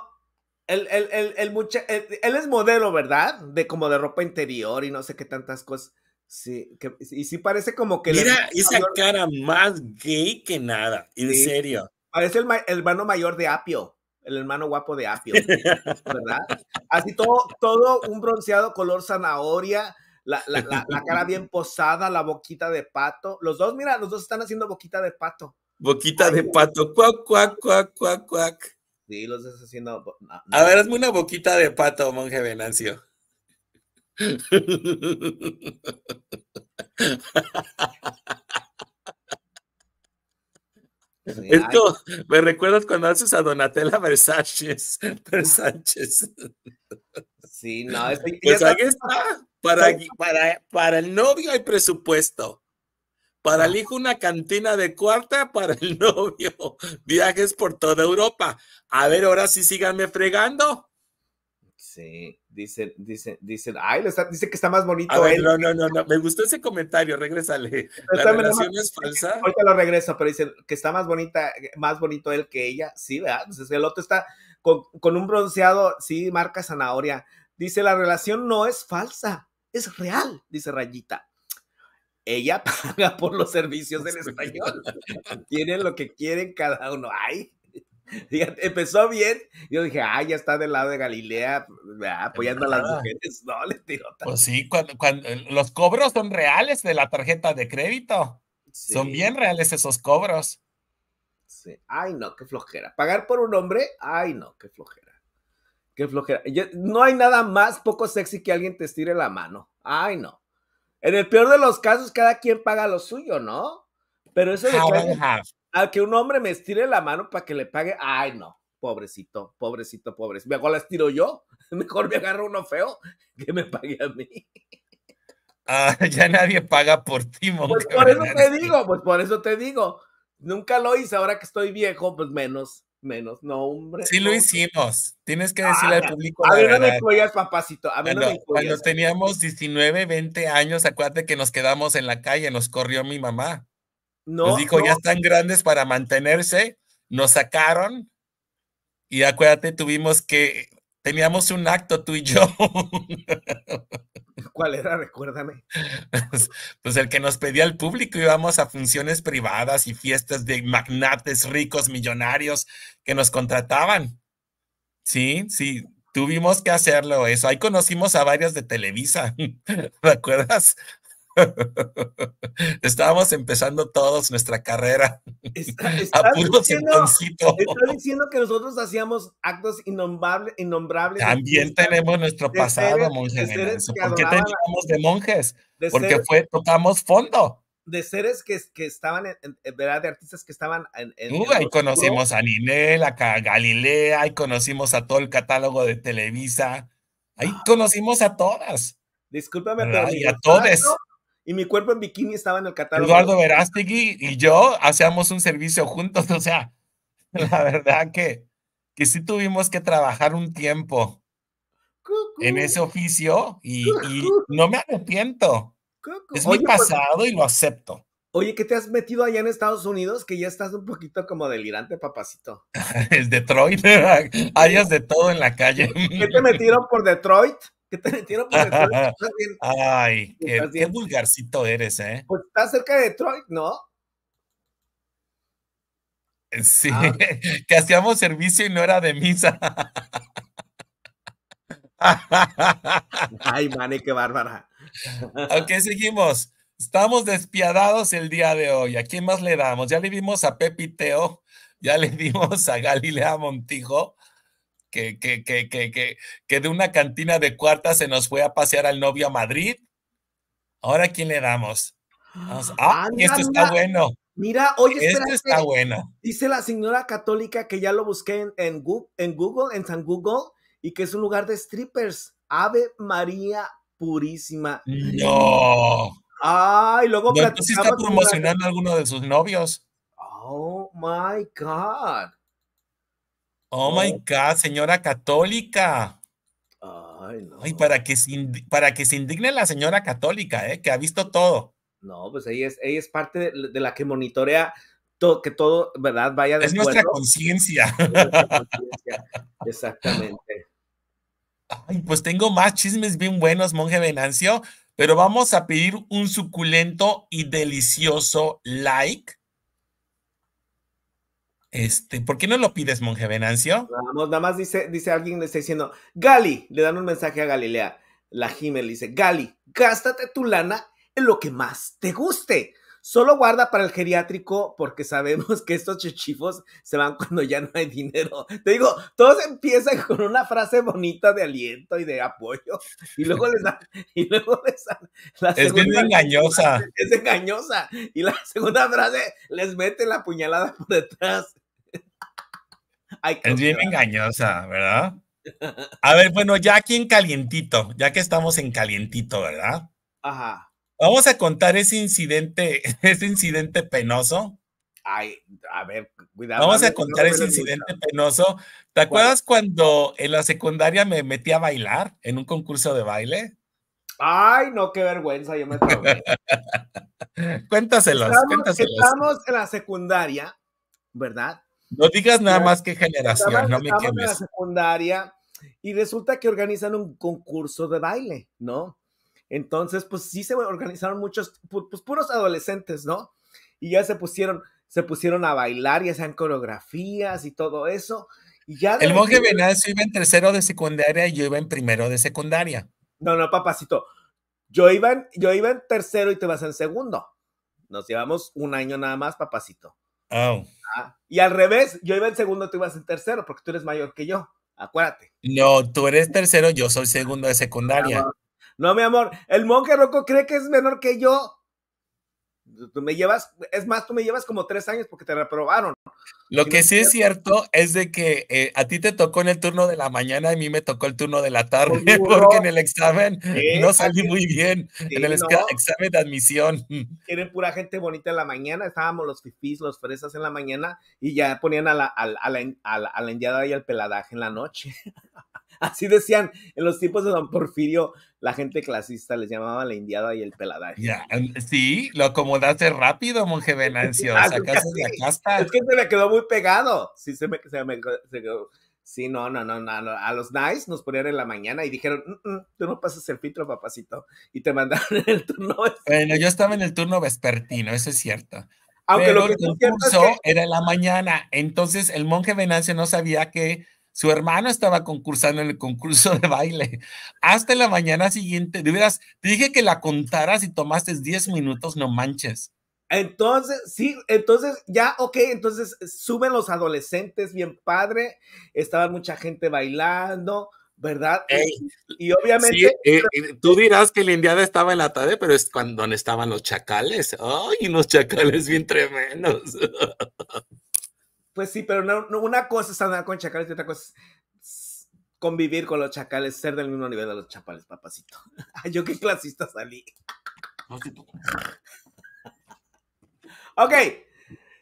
el, el, él es modelo, ¿verdad? De como de ropa interior y no sé qué tantas cosas. Sí, y sí parece como que... Mira esa cara más gay que nada, en serio. Parece el, el, hermano mayor de Apio, el hermano guapo de Apio, ¿verdad? Así todo, todo un bronceado color zanahoria, la, cara bien posada, la boquita de pato. Los dos, mira, los dos están haciendo boquita de pato. Boquita de pato, cuac, cuac, cuac, cuac, cuac. Sí, los dos haciendo. A ver, hazme una boquita de pato, monje Venancio. Esto pues me recuerdas cuando haces a Donatella Versace, Versace. Sí, no, es Pues Para, para el novio hay presupuesto. Para el hijo una cantina de cuarta, para el novio viajes por toda Europa. A ver, ahora sí síganme fregando. Sí, dice, dice, dice, ay, dice que está más bonito. No, no, no, no, me gustó ese comentario, regrésale. La relación es falsa. Ahorita lo regreso, pero dicen que está más bonita, más bonito él que ella. Sí, ¿verdad? Entonces, pues el otro está con, un bronceado, sí, marca zanahoria. Dice, la relación no es falsa, es real, dice Rayita. Ella paga por los servicios del español. Tienen lo que quieren cada uno. Ay, empezó bien. Yo dije, ah, ya está del lado de Galilea apoyando a las mujeres. No, le Pues sí, cuando, cuando, los cobros son reales de la tarjeta de crédito. Son bien reales esos cobros. Sí. Ay, no, qué flojera. Pagar por un hombre, ay, no, qué flojera. Qué flojera. no hay nada más poco sexy que alguien te estire la mano. Ay, no. En el peor de los casos, cada quien paga lo suyo, ¿no? Pero eso de ah, a que un hombre me estire la mano para que le pague, ay no, pobrecito, pobrecito, pobrecito. Mejor la estiro yo, mejor me agarro uno feo que me pague a mí. Ah, ya nadie paga por ti, Pues por eso te digo, pues por eso te digo. Nunca lo hice, ahora que estoy viejo, pues menos, menos, no, hombre. Sí lo hicimos, tienes que ah, decirle al público. A ver, no me cuellas, papacito, a mí no me Cuando teníamos 19, 20 años, acuérdate que nos quedamos en la calle, nos corrió mi mamá. No, dijo, ya están grandes para mantenerse, nos sacaron y acuérdate, tuvimos que, teníamos un acto tú y yo. ¿Cuál era? Recuérdame. Pues, pues el que nos pedía el público, íbamos a funciones privadas y fiestas de magnates ricos, millonarios que nos contrataban. Sí, sí, tuvimos que hacerlo eso. Ahí conocimos a varias de Televisa, ¿recuerdas? Estábamos empezando todos nuestra carrera. Está, a puro diciendo, está diciendo que nosotros hacíamos actos innombrables. innombrables También tenemos nuestro pasado, monjes. ¿Por teníamos de monjes? Porque fue, tocamos fondo. De seres que, estaban, ¿verdad? De artistas que estaban en. ahí conocimos a Ninel, a Galilea, ahí conocimos a todo el catálogo de Televisa. Ahí ah. conocimos a todas. Discúlpame, pero. a todos y mi cuerpo en bikini estaba en el catálogo. Eduardo Verástegui y yo hacíamos un servicio juntos, o sea, la verdad que, que sí tuvimos que trabajar un tiempo en ese oficio y, no me arrepiento. Es muy pues pasado y lo acepto. Oye, ¿qué te has metido allá en Estados Unidos? Que ya estás un poquito como delirante, papacito. es Detroit, hayas de todo en la calle. ¿Qué te metieron por Detroit? Qué te metieron por Ay, qué, vulgarcito eres, ¿eh? Pues está cerca de Detroit, ¿no? Eh, sí, ah. que hacíamos servicio y no era de misa. Ay, mani, qué bárbara. Ok, seguimos. Estamos despiadados el día de hoy. ¿A quién más le damos? Ya le dimos a Pepiteo, ya le dimos a Galilea Montijo, que, que, que, que, que de una cantina de cuartas se nos fue a pasear al novio a Madrid. Ahora, quién le damos? ah, ah esto está bueno. Mira, oye, esto está bueno. Dice la señora católica que ya lo busqué en, en, Google, en San Google, y que es un lugar de strippers. Ave María Purísima. No. Ay, luego no, está promocionando a alguno de sus novios. Oh my God. Oh, my God, señora católica. Ay, no. para, que se para que se indigne la señora católica, eh, que ha visto todo. No, pues ella es, ella es parte de, la que monitorea todo, que todo, ¿verdad? Vaya de Es nuestra conciencia. Exactamente. Ay, pues tengo más chismes bien buenos, monje Venancio, pero vamos a pedir un suculento y delicioso like este, ¿por qué no lo pides, monje Venancio? Vamos, nada más dice, dice alguien, le está diciendo, Gali, le dan un mensaje a Galilea. La Jiménez dice, Gali, gástate tu lana en lo que más te guste. Solo guarda para el geriátrico porque sabemos que estos chichifos se van cuando ya no hay dinero. Te digo, todos empiezan con una frase bonita de aliento y de apoyo y luego les dan, y luego les dan es bien engañosa. es engañosa. Y la segunda frase les mete la puñalada por detrás. es bien engañosa, ¿verdad? A ver, bueno, ya aquí en calientito, ya que estamos en calientito, ¿verdad? Ajá. Vamos a contar ese incidente, ese incidente penoso. Ay, a ver, cuidado. Vamos a, contar ese incidente penoso. ¿Te acuerdas cuando en la secundaria me metí a bailar en un concurso de baile? Ay, no, qué vergüenza, yo me cuéntaselos, estamos, cuéntaselos. Estamos en la secundaria, ¿verdad? No digas nada más que generación, no me estamos en la secundaria y resulta que organizan un concurso de baile, ¿no? Entonces, pues sí se organizaron muchos, pues puros adolescentes, ¿no? Y ya se pusieron, se pusieron a bailar y hacían coreografías y todo eso. Y ya el monje que... iba en tercero de secundaria y yo iba en primero de secundaria. No, no, papacito. Yo iba en, yo iba en tercero y te vas en segundo. Nos llevamos un año nada más, papacito. Oh. Ah, y al revés, yo iba en segundo, y tú ibas en tercero, porque tú eres mayor que yo. Acuérdate. No, tú eres tercero, yo soy segundo de secundaria. No, no, mi amor, el monje roco cree que es menor que yo. Tú me llevas, es más, tú me llevas como tres años porque te reprobaron. Lo que sí es cierto es de que eh, a ti te tocó en el turno de la mañana, y a mí me tocó el turno de la tarde, porque en el examen no salí muy bien, en el examen de admisión. Quieren pura gente bonita en la mañana, estábamos los fifís, los fresas en la mañana, y ya ponían a la, a, y al peladaje en la noche. Así decían en los tiempos de don Porfirio, la gente clasista les llamaba la indiada y el peladaje. Em, sí, lo acomodaste rápido, monje Venancio. Ah, es que se me quedó muy pegado. Sí, no, no, no, no. A los nice nos ponían en la mañana y dijeron, mm, mm, tú no pasas el filtro, papacito. Y te mandaron en el turno. Bueno, yo estaba en el turno vespertino, eso es cierto. Aunque Pero lo que el era en la mañana. Entonces el monje Venancio no sabía que su hermano estaba concursando en el concurso de baile. Hasta la mañana siguiente, de veras, te dije que la contaras y tomaste 10 minutos, no manches. Entonces, sí, entonces ya, ok, entonces suben los adolescentes, bien padre, estaba mucha gente bailando, ¿verdad? y, obviamente... Sí, eh, eh, tú dirás que la estaba en la tarde, pero es cuando estaban los chacales, ¡ay, unos chacales bien tremendos! Pues sí, pero una cosa es andar con chacales y otra cosa es convivir con los chacales, ser del mismo nivel de los chapales, papacito. Ay, yo qué clasista salí. Pues pues. ok,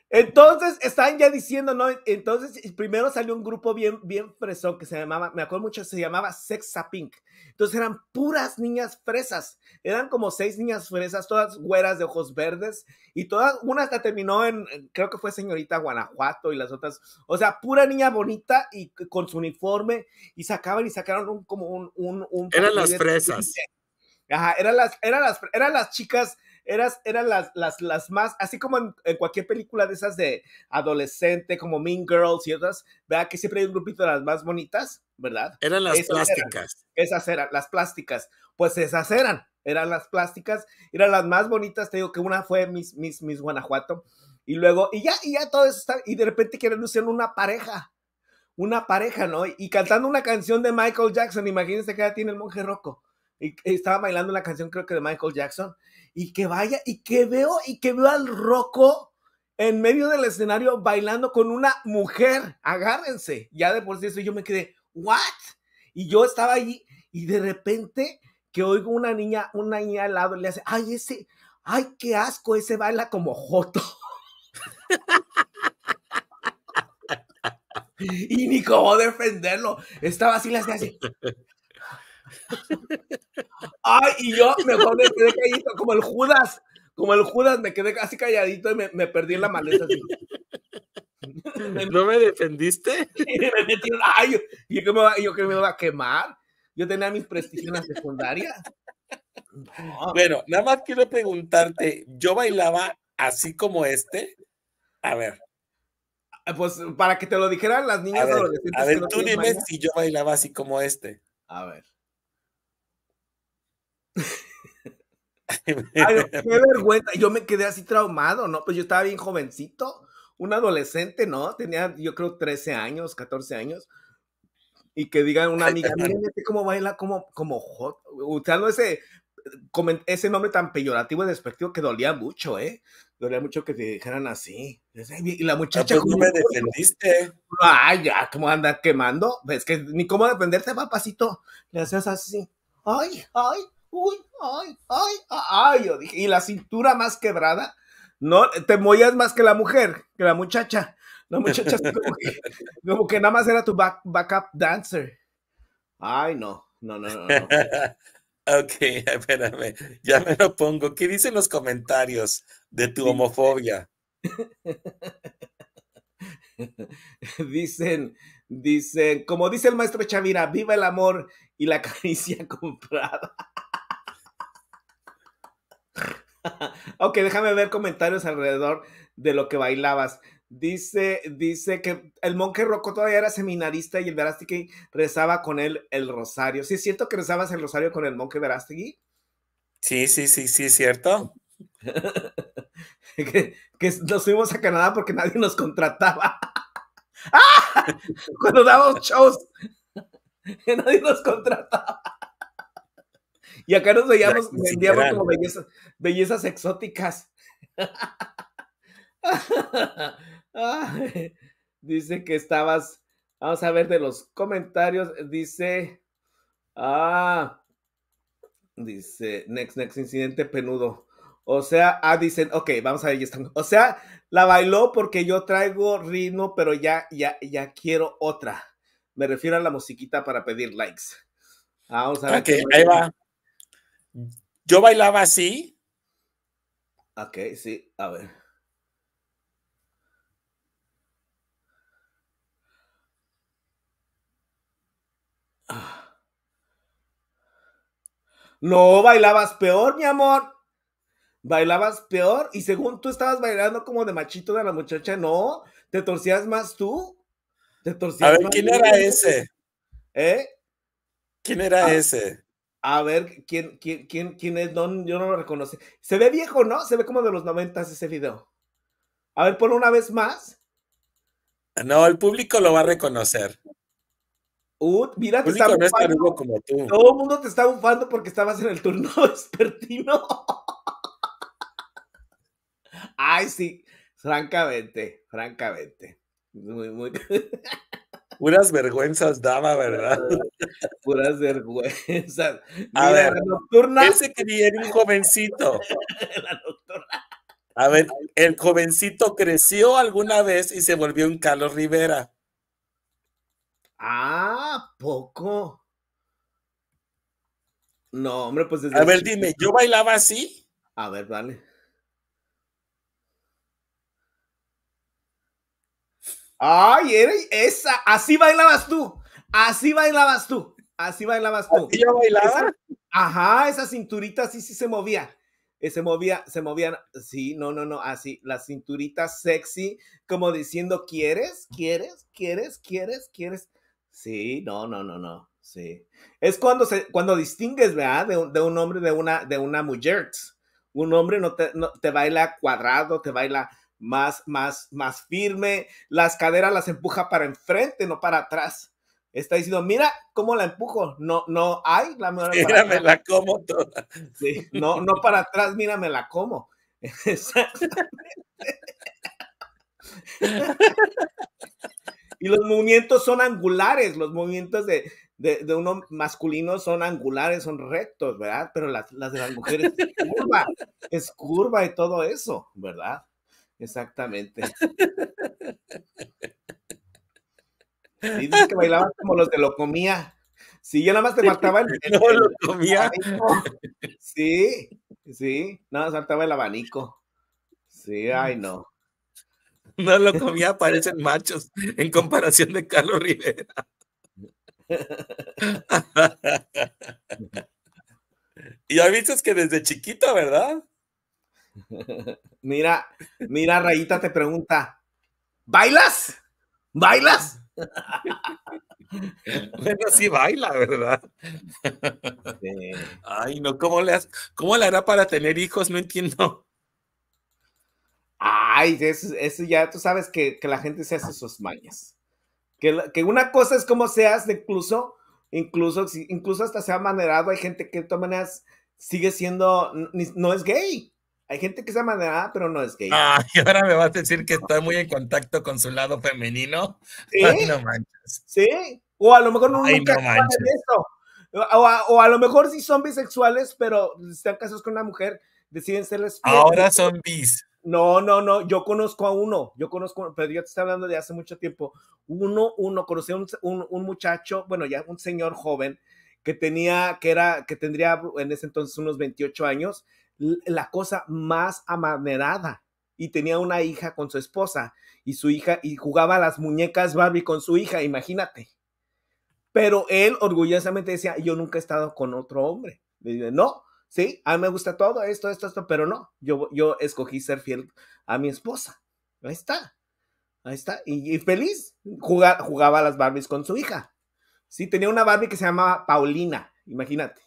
entonces están ya diciendo, ¿no? Entonces primero salió un grupo bien, bien fresón que se llamaba, me acuerdo mucho, se llamaba Sexa Pink. Entonces eran puras niñas fresas. Eran como seis niñas fresas, todas güeras de ojos verdes. Y todas, una hasta terminó en, creo que fue señorita Guanajuato y las otras. O sea, pura niña bonita y con su uniforme. Y sacaban y sacaron un, como un. un, un eran las fresas. Ajá, eran las, eran las, eran las chicas eras, eran las, las, las más, así como en, cualquier película de esas de adolescente, como Mean Girls y otras, vea Que siempre hay un grupito de las más bonitas, ¿verdad? Eran las plásticas. esas eran, las plásticas. Pues esas eran, eran las plásticas, eran las más bonitas, te digo que una fue Miss, Miss, Guanajuato. Y luego, y ya, y ya todo eso está, y de repente quieren lucir una pareja, una pareja, ¿no? Y cantando una canción de Michael Jackson, imagínense que ya tiene el monje roco estaba bailando la canción, creo que de Michael Jackson. Y que vaya, y que veo, y que veo al Rocco en medio del escenario bailando con una mujer. Agárrense. Ya de por sí eso yo me quedé, ¿what? Y yo estaba allí y de repente que oigo una niña, una niña al lado le hace, ay, ese, ay, qué asco, ese baila como Joto. y ni cómo defenderlo. Estaba así, las que así. Ay, y yo me quedé callito como el Judas, como el Judas, me quedé casi calladito y me, perdí en la maleta. ¿No me defendiste? Y ay, yo, qué que me va, iba a quemar. Yo tenía mis prestigios en la secundaria. Bueno, nada más quiero preguntarte, ¿yo bailaba así como este? A ver. Ah, pues para que te lo dijeran las niñas a ver, adolescentes. A tú dime si yo bailaba así como este. A ver. qué vergüenza. Yo me quedé así traumado, ¿no? Pues yo estaba bien jovencito, un adolescente, ¿no? Tenía, yo creo, 13 años, 14 años. Y que digan una amiga, miren cómo baila, como, como usando ese, ese nombre tan peyorativo y despectivo que dolía mucho, ¿eh? Dolía mucho que te dijeran así. Y la ah, muchacha. Pues, ¿Cómo me defendiste? Ay, ya, ¿cómo anda quemando? Es que ni cómo defenderte, papacito. Le hacías así. Ay, ay, uy, ay, ay, ay, yo dije, y la cintura más quebrada, no, te moías más que la mujer, que la muchacha, la muchacha como, que, nada más era tu backup dancer. Ay, no, no, no, no. no. ok, espérame, ya me lo pongo. ¿Qué dicen los comentarios de tu homofobia? dicen, dicen, como dice el maestro Chavira, viva el amor y la caricia comprada. ok, déjame ver comentarios alrededor de lo que bailabas. Dice, dice que el monje Rocco todavía era seminarista y el Verástegui rezaba con él el rosario. ¿Sí es cierto que rezabas el rosario con el monje Verástegui? Sí, sí, sí, sí, es cierto. que, nos fuimos a Canadá porque nadie nos contrataba. ¡Ah! Cuando dábamos shows, que nadie nos contrataba. Y acá nos veíamos, como bellezas, exóticas. dice que estabas. Vamos a ver de los comentarios. Dice. Ah. Dice. Next, next incidente penudo. O sea, ah, dicen, ok, vamos a ver, ya están. O sea, la bailó porque yo traigo ritmo, pero ya, ya, ya quiero otra. Me refiero a la musiquita para pedir likes. Ah, vamos a ver. ahí va. Yo bailaba así. Ok, sí, a ver. No, bailabas peor, mi amor. Bailabas peor y según tú estabas bailando como de machito de la muchacha, no, te torcías más tú. Te torcías A ver, ¿quién era ese? ¿Eh? ¿Quién era ah. ese? a ver quién, quién, quién, quién es. Don? yo no lo reconoce. Se ve viejo, ¿no? Se ve como de los noventas ese video. A ver, ponlo una vez más. No, el público lo va a reconocer. Uh, mira, te está como tú. Todo el mundo te está bufando porque estabas en el turno despertino. Ay, sí, francamente, francamente. Muy, muy. Puras vergüenzas daba, ¿verdad? Puras vergüenzas. A ver, la nocturna. se que en un jovencito. A ver, el jovencito creció alguna vez y se volvió un Carlos Rivera. Ah, poco. No, hombre, pues desde. A ver, dime, ¿yo bailaba así? A ver, dale. Ay, esa, así bailabas tú, así bailabas tú, así bailabas tú. ¿Así yo bailaba? ajá, esa cinturita sí sí se movía. Eh, se movía, se movían, sí, no, no, no, así, la cinturita sexy, como diciendo, ¿quieres? ¿Quieres? ¿Quieres? ¿Quieres? ¿Quieres? Sí, no, no, no, no, sí. Es cuando se, cuando distingues, ¿verdad? De un, hombre, de una, de una mujer. Un hombre no te baila cuadrado, te baila más, más, más firme, las caderas las empuja para enfrente, no para atrás. Está diciendo, mira cómo la empujo, no, no, hay la Mírame la como toda. Sí, no, no para atrás, mírame la como. y los movimientos son angulares, los movimientos de, uno masculino son angulares, son rectos, ¿verdad? Pero las, las de las mujeres es curva, es curva y todo eso, ¿verdad? Exactamente. Dices que bailaban como los de lo comía. Sí, yo nada más te faltaba el. lo comía. sí, sí, nada más faltaba el abanico. Sí, ay, no. No lo comía, parecen machos en comparación de Carlos Rivera. y ya viste que desde chiquito, ¿verdad? mira, mira, Rayita te pregunta, ¿bailas? ¿Bailas? bueno, sí baila, ¿verdad? Ay, no, ¿cómo le, ¿cómo le hará para tener hijos? No entiendo. Ay, eso, ya tú sabes que, la gente se hace sus mañas. Que, que una cosa es como seas, incluso, incluso, incluso hasta sea ha manerado. Hay gente que de todas maneras sigue siendo, no es gay. Hay gente que se manera, ah, pero no es gay. Ah, y ahora me vas a decir que está muy en contacto con su lado femenino. Sí. Sí. O a lo mejor no, nunca Eso. O, a, lo mejor sí son bisexuales, pero están casados con una mujer, deciden serles. Ahora son bis. No, no, no. Yo conozco a uno. Yo conozco, pero yo te estoy hablando de hace mucho tiempo. Uno, uno, conocí a un, un, un muchacho, bueno, ya un señor joven que tenía, que era, que tendría en ese entonces unos 28 años, la cosa más amanerada. Y tenía una hija con su esposa y su hija, y jugaba las muñecas Barbie con su hija, imagínate. Pero él orgullosamente decía, yo nunca he estado con otro hombre. Le no, sí, a mí me gusta todo esto, esto, esto, pero no, yo, yo escogí ser fiel a mi esposa. Ahí está, ahí está. Y, feliz, jugaba las Barbies con su hija. Sí, tenía una Barbie que se llamaba Paulina, imagínate.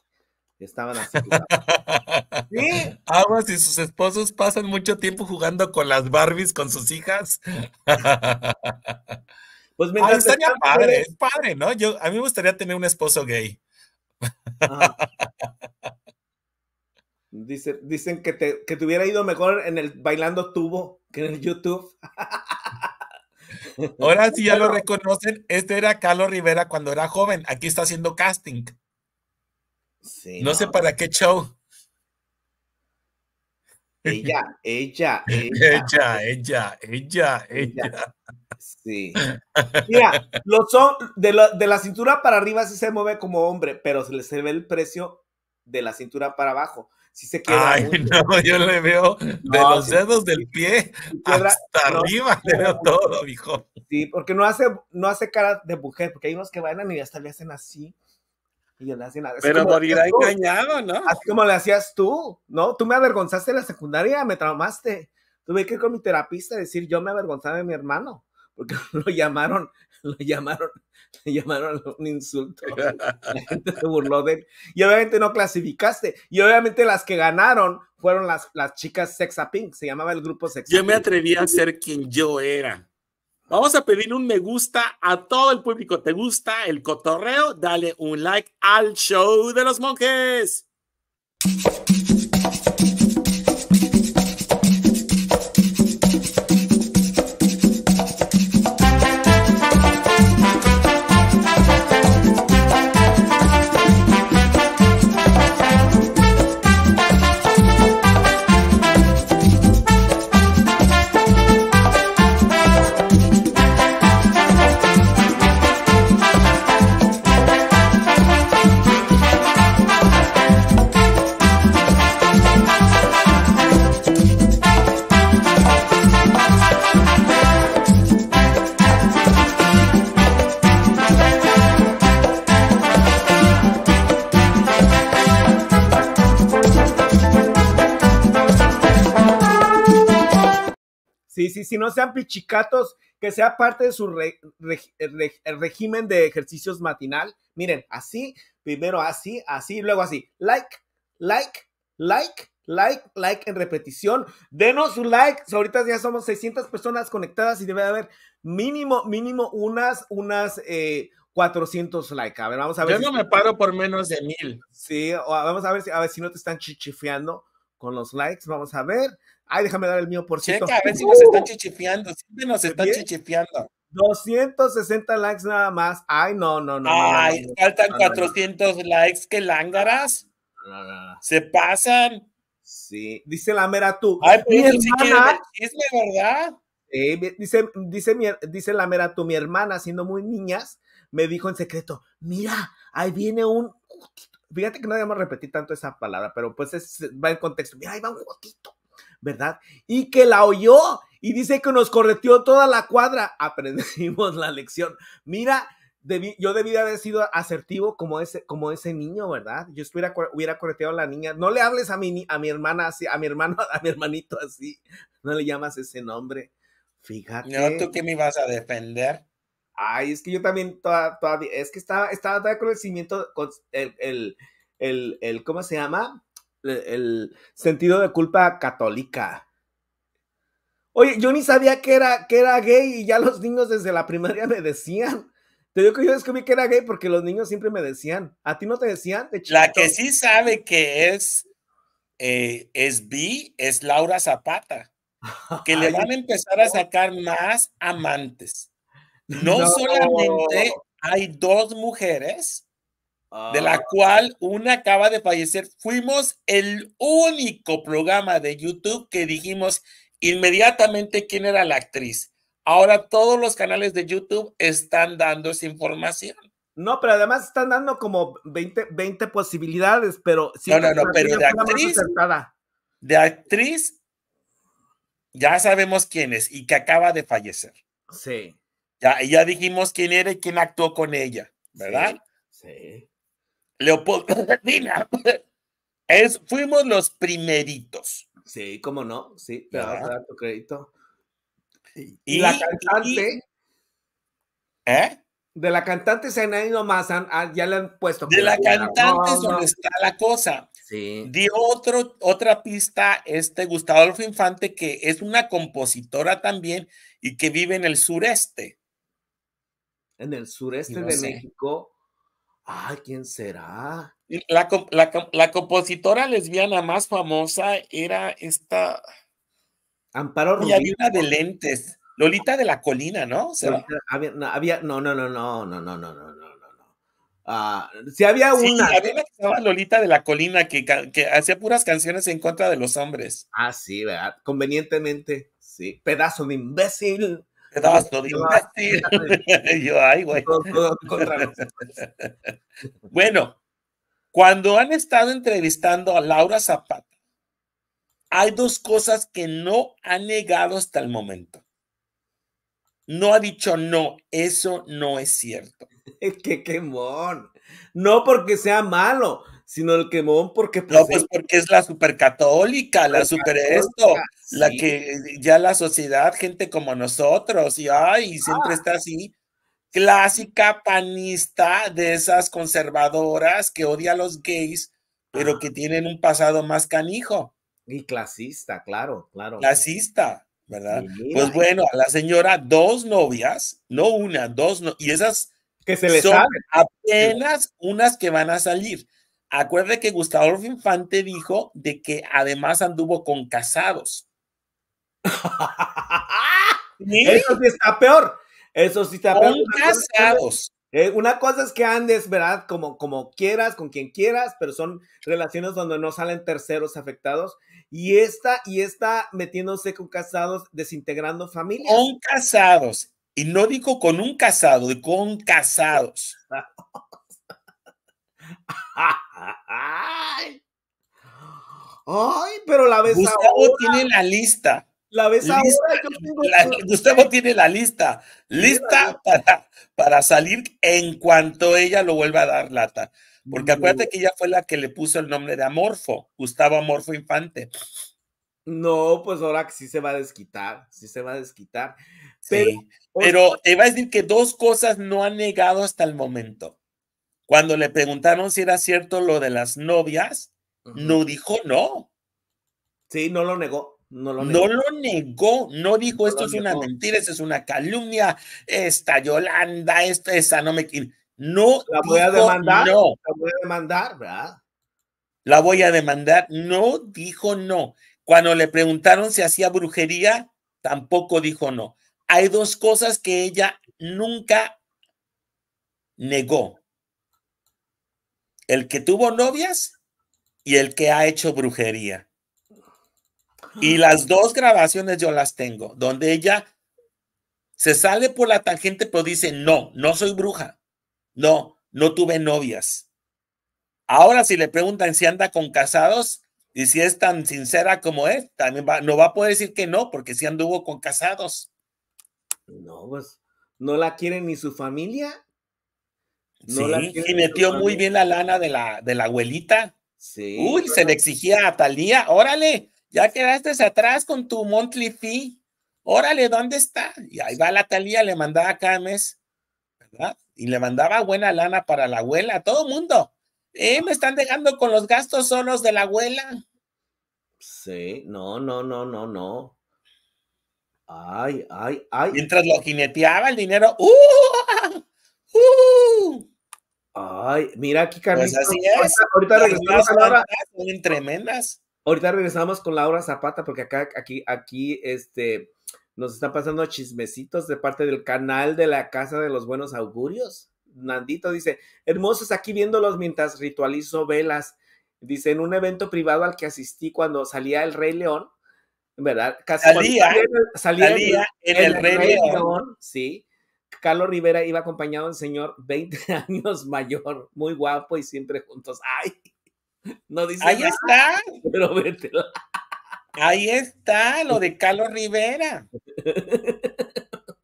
Estaban así. ¿Sí? Aguas y sus esposos pasan mucho tiempo jugando con las Barbies, con sus hijas. Pues me ah, padre, padre, ¿no? Yo, a mí me gustaría tener un esposo gay. dicen que te, que te hubiera ido mejor en el bailando tubo que en el YouTube. Ahora sí ya lo reconocen. Este era Carlos Rivera cuando era joven. Aquí está haciendo casting. no, sé para qué show. Ella, ella, ella. Ella, ella, ella, Sí. Mira, los son, de, la, de la cintura para arriba sí se mueve como hombre, pero se le ve el precio de la cintura para abajo. Si se queda. Ay, no, yo le veo de los dedos del pie hasta arriba, le veo todo, hijo. Sí, porque no hace, no hace cara de mujer, porque hay unos que bailan y hasta le hacen así. Y le hacen así Pero morirá engañado, ¿no? Así como le hacías tú, ¿no? Tú me avergonzaste en la secundaria, me traumaste. Tuve que ir con mi terapista a decir, yo me avergonzaba de mi hermano, porque lo llamaron, lo llamaron llamaron un insulto. La gente se burló de Y obviamente no clasificaste. Y obviamente las que ganaron fueron las, las chicas Sexa Pink. Se llamaba el grupo Sexa Yo me atreví a ser quien yo era. Vamos a pedir un me gusta a todo el público. ¿Te gusta el cotorreo? Dale un like al show de los monjes. si no sean pichicatos, que sea parte de su régimen de ejercicios matinal. Miren, así, primero así, así, luego así. Like, like, like, like, like en repetición. Denos su like. Ahorita ya somos 600 personas conectadas y debe haber mínimo, mínimo unas, unas, 400 eh, likes. A ver, vamos a ver. Yo no me paro por menos de mil. Sí, vamos a ver si, a ver si no te están chichifeando con los likes. Vamos a ver. Ay, déjame dar el mío por cierto. a ver si nos están chichipeando. Siempre nos están ¿Bien? 260 likes nada más. Ay, no, no, no. Ay, faltan 400 likes. que lángaras? Se pasan. Sí, dice la mera tú. Ay, pues, verdad. Eh, dice, dice, dice la mera tú, mi hermana, siendo muy niñas, me dijo en secreto: Mira, ahí viene un. Fíjate que no debemos repetir tanto esa palabra, pero pues va en contexto. Mira, ahí va un gotito ¿verdad? Y que la oyó y dice que nos correteó toda la cuadra. Aprendimos la lección. Mira, yo debí haber sido asertivo como ese, como ese niño, ¿verdad? Yo estuviera, hubiera correteado a la niña. No le hables a mi, a mi hermana así, a mi hermano, a mi hermanito así. No le llamas ese nombre. Fíjate. No, tú que me vas a defender. Ay, es que yo también todavía, es que estaba, estaba todavía con con el, el, el, ¿cómo se llama? el sentido de culpa católica. Oye, yo ni sabía que era, que era gay y ya los niños desde la primaria me decían. Te digo que yo descubrí que era gay porque los niños siempre me decían. ¿A ti no te decían? la que sí sabe que es, eh, es bi es Laura Zapata, que le van a empezar a sacar más amantes. no. solamente hay dos mujeres de la ah, cual una acaba de fallecer. Fuimos el único programa de YouTube que dijimos inmediatamente quién era la actriz. Ahora todos los canales de YouTube están dando esa información. No, pero además están dando como 20, posibilidades, pero si No, no, no, pero de actriz. De actriz, ya sabemos quién es y que acaba de fallecer. Sí. Ya, ya dijimos quién era y quién actuó con ella, ¿verdad? sí. Leopoldo Es, fuimos los primeritos. Sí, cómo no, sí, pero vas a dar tu crédito. Y, la cantante. ¿Eh? De la cantante se han ido más, ya le han puesto. De la cantante es está la cosa. Sí. Dio otro, otra pista este Gustavo Infante, que es una compositora también y que vive en el sureste. En el sureste de México. ¿quién será? La, compositora lesbiana más famosa era esta. Amparo Rubí. de lentes. Lolita de la Colina, ¿no? había, no, no, no, no, no, no, no, no, no, no. Ah, si había una. Sí, había una que se llamaba Lolita de la Colina que, que hacía puras canciones en contra de los hombres. Ah, sí, ¿verdad? Convenientemente, sí. Pedazo de imbécil. bueno, cuando han estado entrevistando a Laura Zapata, hay dos cosas que no ha negado hasta el momento. No ha dicho no, eso no es cierto. ¡Qué No porque sea malo, sino el quemón porque... Pues, no, pues porque es la supercatólica, la, la super esto, la que eh, ya la sociedad, gente como nosotros, y siempre ah. está así, clásica panista de esas conservadoras que odia a los gays, pero ah. que tienen un pasado más canijo. Y clasista, claro, claro. Clasista, ¿verdad? pues bueno, a la señora dos novias, no una, dos, y esas... Que se les son apenas unas que van a salir Acuérdate que Gustavo Infante dijo de que además anduvo con casados. Eso sí está peor. Eso sí está con peor. casados. Eh, una cosa es que andes, ¿verdad? Como, como quieras, con quien quieras, pero son relaciones donde no salen terceros afectados. Y está y esta metiéndose con casados, desintegrando familias. Con casados. Y no digo con un casado, con casados. Ay, pero la vez Gustavo tiene la lista. La vez Gustavo tiene la lista. Lista para, salir en cuanto ella lo vuelva a dar lata. Porque acuérdate que ella fue la que le puso el nombre de Amorfo, Gustavo Amorfo Infante. No, pues ahora sí se va a desquitar, sí se va a desquitar. Pero, sí, pero a decir que dos cosas no ha negado hasta el momento. Cuando le preguntaron si era cierto lo de las novias, no dijo no. Sí, no lo negó. No lo negó, no, dijo esto es una mentira, esto es una calumnia, esta Yolanda, esto esa, no me... No, la voy a demandar, no. la voy a demandar, ¿verdad? La voy a demandar, no dijo no. Cuando le preguntaron si hacía brujería, tampoco dijo no. Hay dos cosas que ella nunca negó el que tuvo novias y el que ha hecho brujería. Y ah. las dos grabaciones yo las tengo, donde ella se sale por la tangente, pero dice, no, no soy bruja, no, no tuve novias. Ahora si le preguntan si anda con casados y si es tan sincera como es, también no va a poder decir que no, porque si anduvo con casados. No, pues no la quieren ni su familia sí, y metió muy bien la lana de la, de la abuelita. Sí. Uy, se le exigía a Talía, órale, ya quedaste atrás con tu monthly fee. Órale, ¿dónde está? Y ahí va la Talía, le mandaba cada mes, ¿verdad? Y le mandaba buena lana para la abuela, a todo mundo. Eh, me están dejando con los gastos solos de la abuela. Sí, no, no, no, no, no. Ay, ay, ay. Mientras lo jineteaba el dinero, ¡uh! ¡Uh! Ay, mira aquí, pues Carlitos. Pues es. Ahorita, regresamos a Laura. tremendas. Ahorita regresamos con Laura Zapata, porque acá, aquí, aquí, este, nos están pasando chismecitos de parte del canal de la Casa de los Buenos Augurios. Nandito dice, hermosos aquí viéndolos mientras ritualizo velas. Dice, en un evento privado al que asistí cuando salía el Rey León, ¿verdad? Casi salía, salía, en el, Rey, León sí Carlos Rivera iba acompañado del señor 20 años mayor, muy guapo y siempre juntos. ¡Ay! No dice Ahí está. Pero Ahí está lo de Carlos Rivera.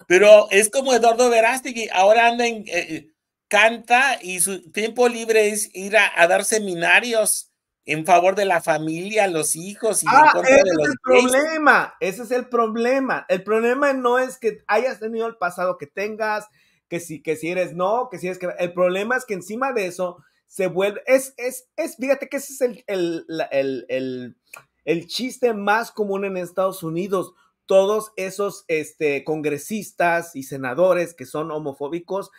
Pero es como Eduardo Verástegui, ahora anda en, eh, eh, canta y su tiempo libre es ir a dar seminarios en favor de la familia, los hijos y ah, en contra ese de los es el problema, ese es el problema. El problema no es que hayas tenido el pasado que tengas, que si que si eres no, que si eres que el problema es que encima de eso se vuelve es es es fíjate que ese es el el, chiste más común en Estados Unidos. Todos esos este, congresistas y senadores que son homofóbicos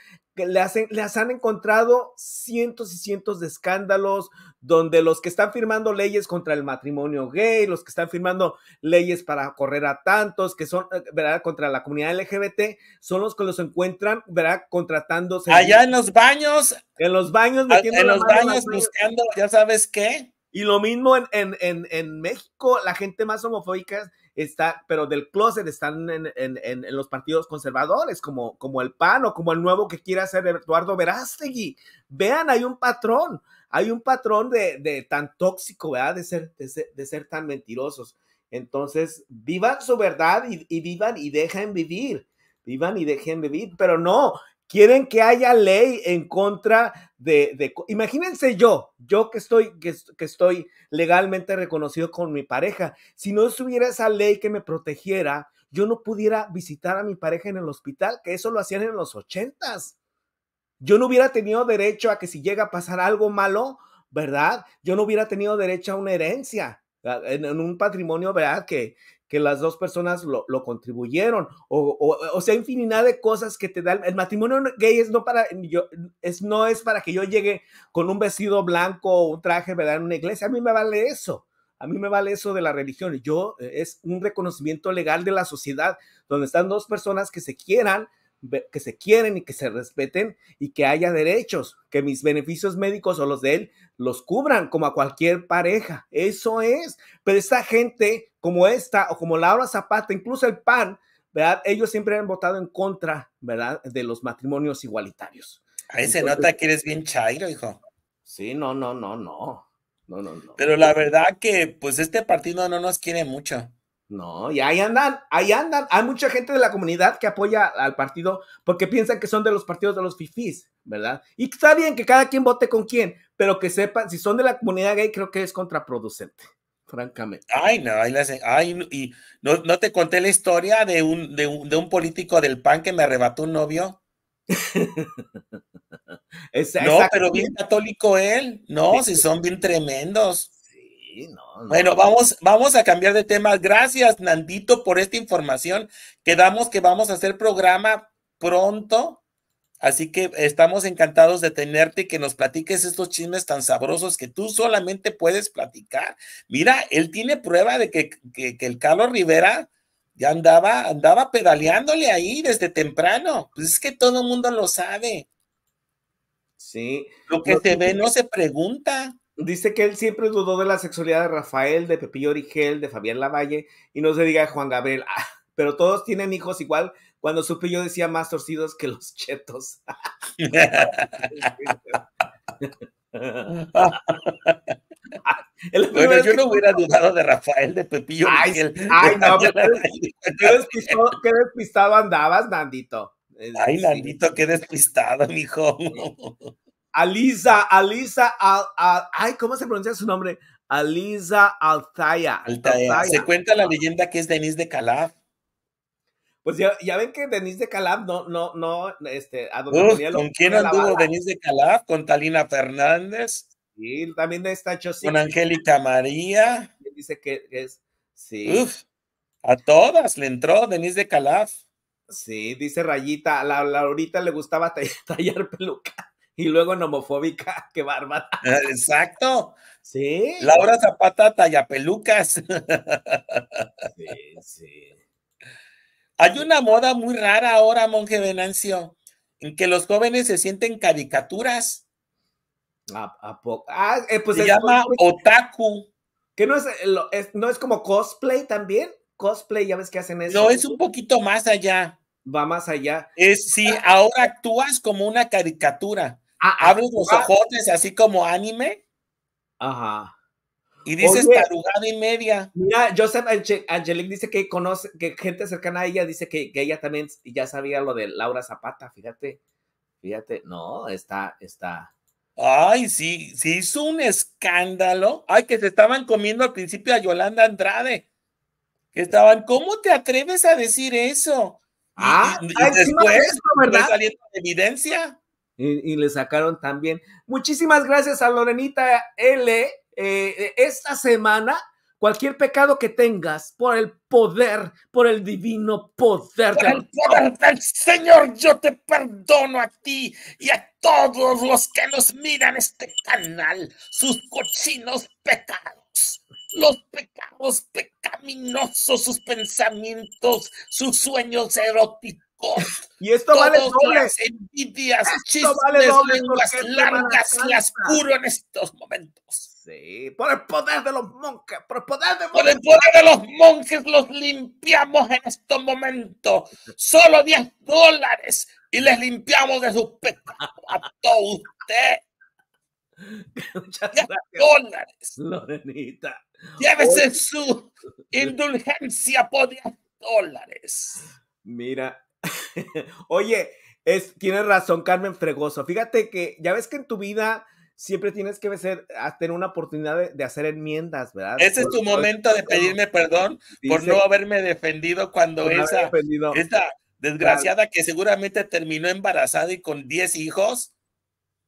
le hacen, les han encontrado cientos y cientos de escándalos donde los que están firmando leyes contra el matrimonio gay, los que están firmando leyes para correr a tantos, que son, eh, ¿verdad?, contra la comunidad LGBT, son los que los encuentran, ¿verdad?, contratándose. Allá en los baños. En los baños. Ah, metiendo en los baños buscando, ya sabes qué. Y lo mismo en, en, en, en México, la gente más homofóbica está, pero del closet están en, en, en, los partidos conservadores, como, como el PAN o como el nuevo que quiere hacer Eduardo Verástegui. Vean, hay un patrón, hay un patrón de, de tan tóxico, De ser, de ser, tan mentirosos. Entonces, vivan su verdad y, y vivan y dejen vivir vivan y dejen vivir, pero no, Quieren que haya ley en contra de, de, imagínense yo, yo que estoy, que, estoy legalmente reconocido con mi pareja, si no estuviera esa ley que me protegiera, yo no pudiera visitar a mi pareja en el hospital, que eso lo hacían en los ochentas. Yo no hubiera tenido derecho a que si llega a pasar algo malo, ¿verdad? Yo no hubiera tenido derecho a una herencia, en, en un patrimonio, ¿verdad? Que, que las dos personas lo, contribuyeron, o, o, o, sea, infinidad de cosas que te dan. El matrimonio gay es no, para, yo, es, no es para que yo llegue con un vestido blanco o un traje, ¿verdad? En una iglesia, a mí me vale eso. A mí me vale eso de la religión. Yo eh, es un reconocimiento legal de la sociedad, donde están dos personas que se quieran, que se quieren y que se respeten y que haya derechos, que mis beneficios médicos o los de él los cubran como a cualquier pareja. Eso es. Pero esta gente como esta o como Laura Zapata, incluso el PAN, ¿verdad? Ellos siempre han votado en contra, ¿verdad? De los matrimonios igualitarios. Ahí se nota que eres bien chairo, hijo. Sí, no, no, no, no. No, no, no. Pero la verdad que, pues, este partido no nos quiere mucho. No, y ahí andan, ahí andan. Hay mucha gente de la comunidad que apoya al partido porque piensan que son de los partidos de los fifís, ¿verdad? Y está bien que cada quien vote con quién, pero que sepan, si son de la comunidad gay, creo que es contraproducente francamente. Ay, no, ay, y no, te conté la historia de un, de, político del PAN que me arrebató un novio. no, pero bien católico él. No, si son bien tremendos. no, bueno, vamos, vamos a cambiar de tema. Gracias, Nandito, por esta información. Quedamos que vamos a hacer programa pronto Así que estamos encantados de tenerte y que nos platiques estos chismes tan sabrosos que tú solamente puedes platicar. Mira, él tiene prueba de que, que, el Carlos Rivera ya andaba, andaba pedaleándole ahí desde temprano. Pues es que todo el mundo lo sabe. Sí. Lo que se ve no se pregunta. Dice que él siempre dudó de la sexualidad de Rafael, de Pepillo Origel, de Fabián Lavalle, y no se diga Juan Gabriel. Ah, pero todos tienen hijos igual cuando supe yo decía más torcidos que los chetos. bueno, yo no hubiera dudado de Rafael de Pepillo. Ay, no, pero qué despistado, andabas, Nandito. Ay, Nandito, qué despistado, mijo. Alisa, Alisa, ay, ¿cómo se pronuncia su nombre? Alisa Altaya. Altaya. Se cuenta la leyenda que es Denise de Calaf. Pues ya, ya ven que Denise de Calab no, no, no, este, a donde ¿Con quién anduvo Denise de Calaf? ¿Con Talina Fernández? Sí, también está sí. Con Angélica María. Dice que es, sí. Uf, a todas le entró Denise de Calaf Sí, dice Rayita, a la Laurita le gustaba tallar peluca y luego en homofóbica, qué bárbara. Ah, exacto. Sí. Laura Zapata talla pelucas. Sí, sí. Hay una moda muy rara ahora, monje Venancio, en que los jóvenes se sienten caricaturas. Ah, eh, pues se llama otaku. Que no eh, es, no es como cosplay también. Cosplay, ya ves que hacen eso. No, es un poquito más allá. Va más allá. Es sí. ahora actúas como una caricatura. Ah, abres los ojos, así como anime. Ajá. Y dices carugada y media. Mira, Joseph dice que conoce, que gente cercana a ella dice que, que, ella también ya sabía lo de Laura Zapata, fíjate, fíjate, no, está, está. Ay, sí, sí, hizo un escándalo. Ay, que se estaban comiendo al principio a Yolanda Andrade. Que estaban, ¿cómo te atreves a decir eso? Ah, y, ah, después, ¿verdad? saliendo evidencia. Y, y le sacaron también. Muchísimas gracias a Lorenita L eh, esta semana cualquier pecado que tengas por el poder, por el divino poder. poder del Señor, yo te perdono a ti y a todos los que nos miran este canal, sus cochinos pecados. Los pecados pecaminosos, sus pensamientos, sus sueños eróticos y esto vale doble. Las envidias, chismes, lenguas largas las curo en estos momentos. Sí, por el poder de los monjes, por el poder de, por el poder de los monjes los limpiamos en estos momentos. Solo 10 dólares y les limpiamos de sus pecados a todo usted 10 dólares. Lorenita. Llévese su indulgencia por 10 dólares. Mira, Oye, tienes razón, Carmen Fregoso. Fíjate que ya ves que en tu vida siempre tienes que ah, tener una oportunidad de, hacer enmiendas, ¿verdad? Ese es tu momento de pedirme perdón por no haberme defendido cuando esa, desgraciada que seguramente terminó embarazada y con 10 hijos.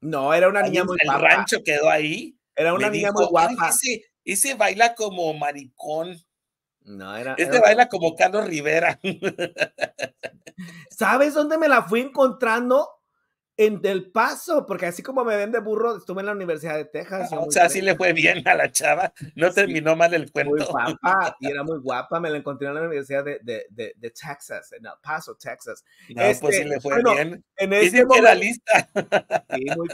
No, era una niña muy el rancho quedó ahí. Era una niña muy guapa. y se baila como maricón. No, este baila como Carlos Rivera. ¿Sabes dónde me la fui encontrando? En Del Paso, porque así como me ven de burro, estuve en la Universidad de Texas. Ah, o sea, sí le fue bien a la chava, no terminó mal el cuento. Muy guapa, y era muy guapa, me la encontré en la Universidad de, de, Texas, en El Paso, Texas. pues este, sí le fue bien. En este muy,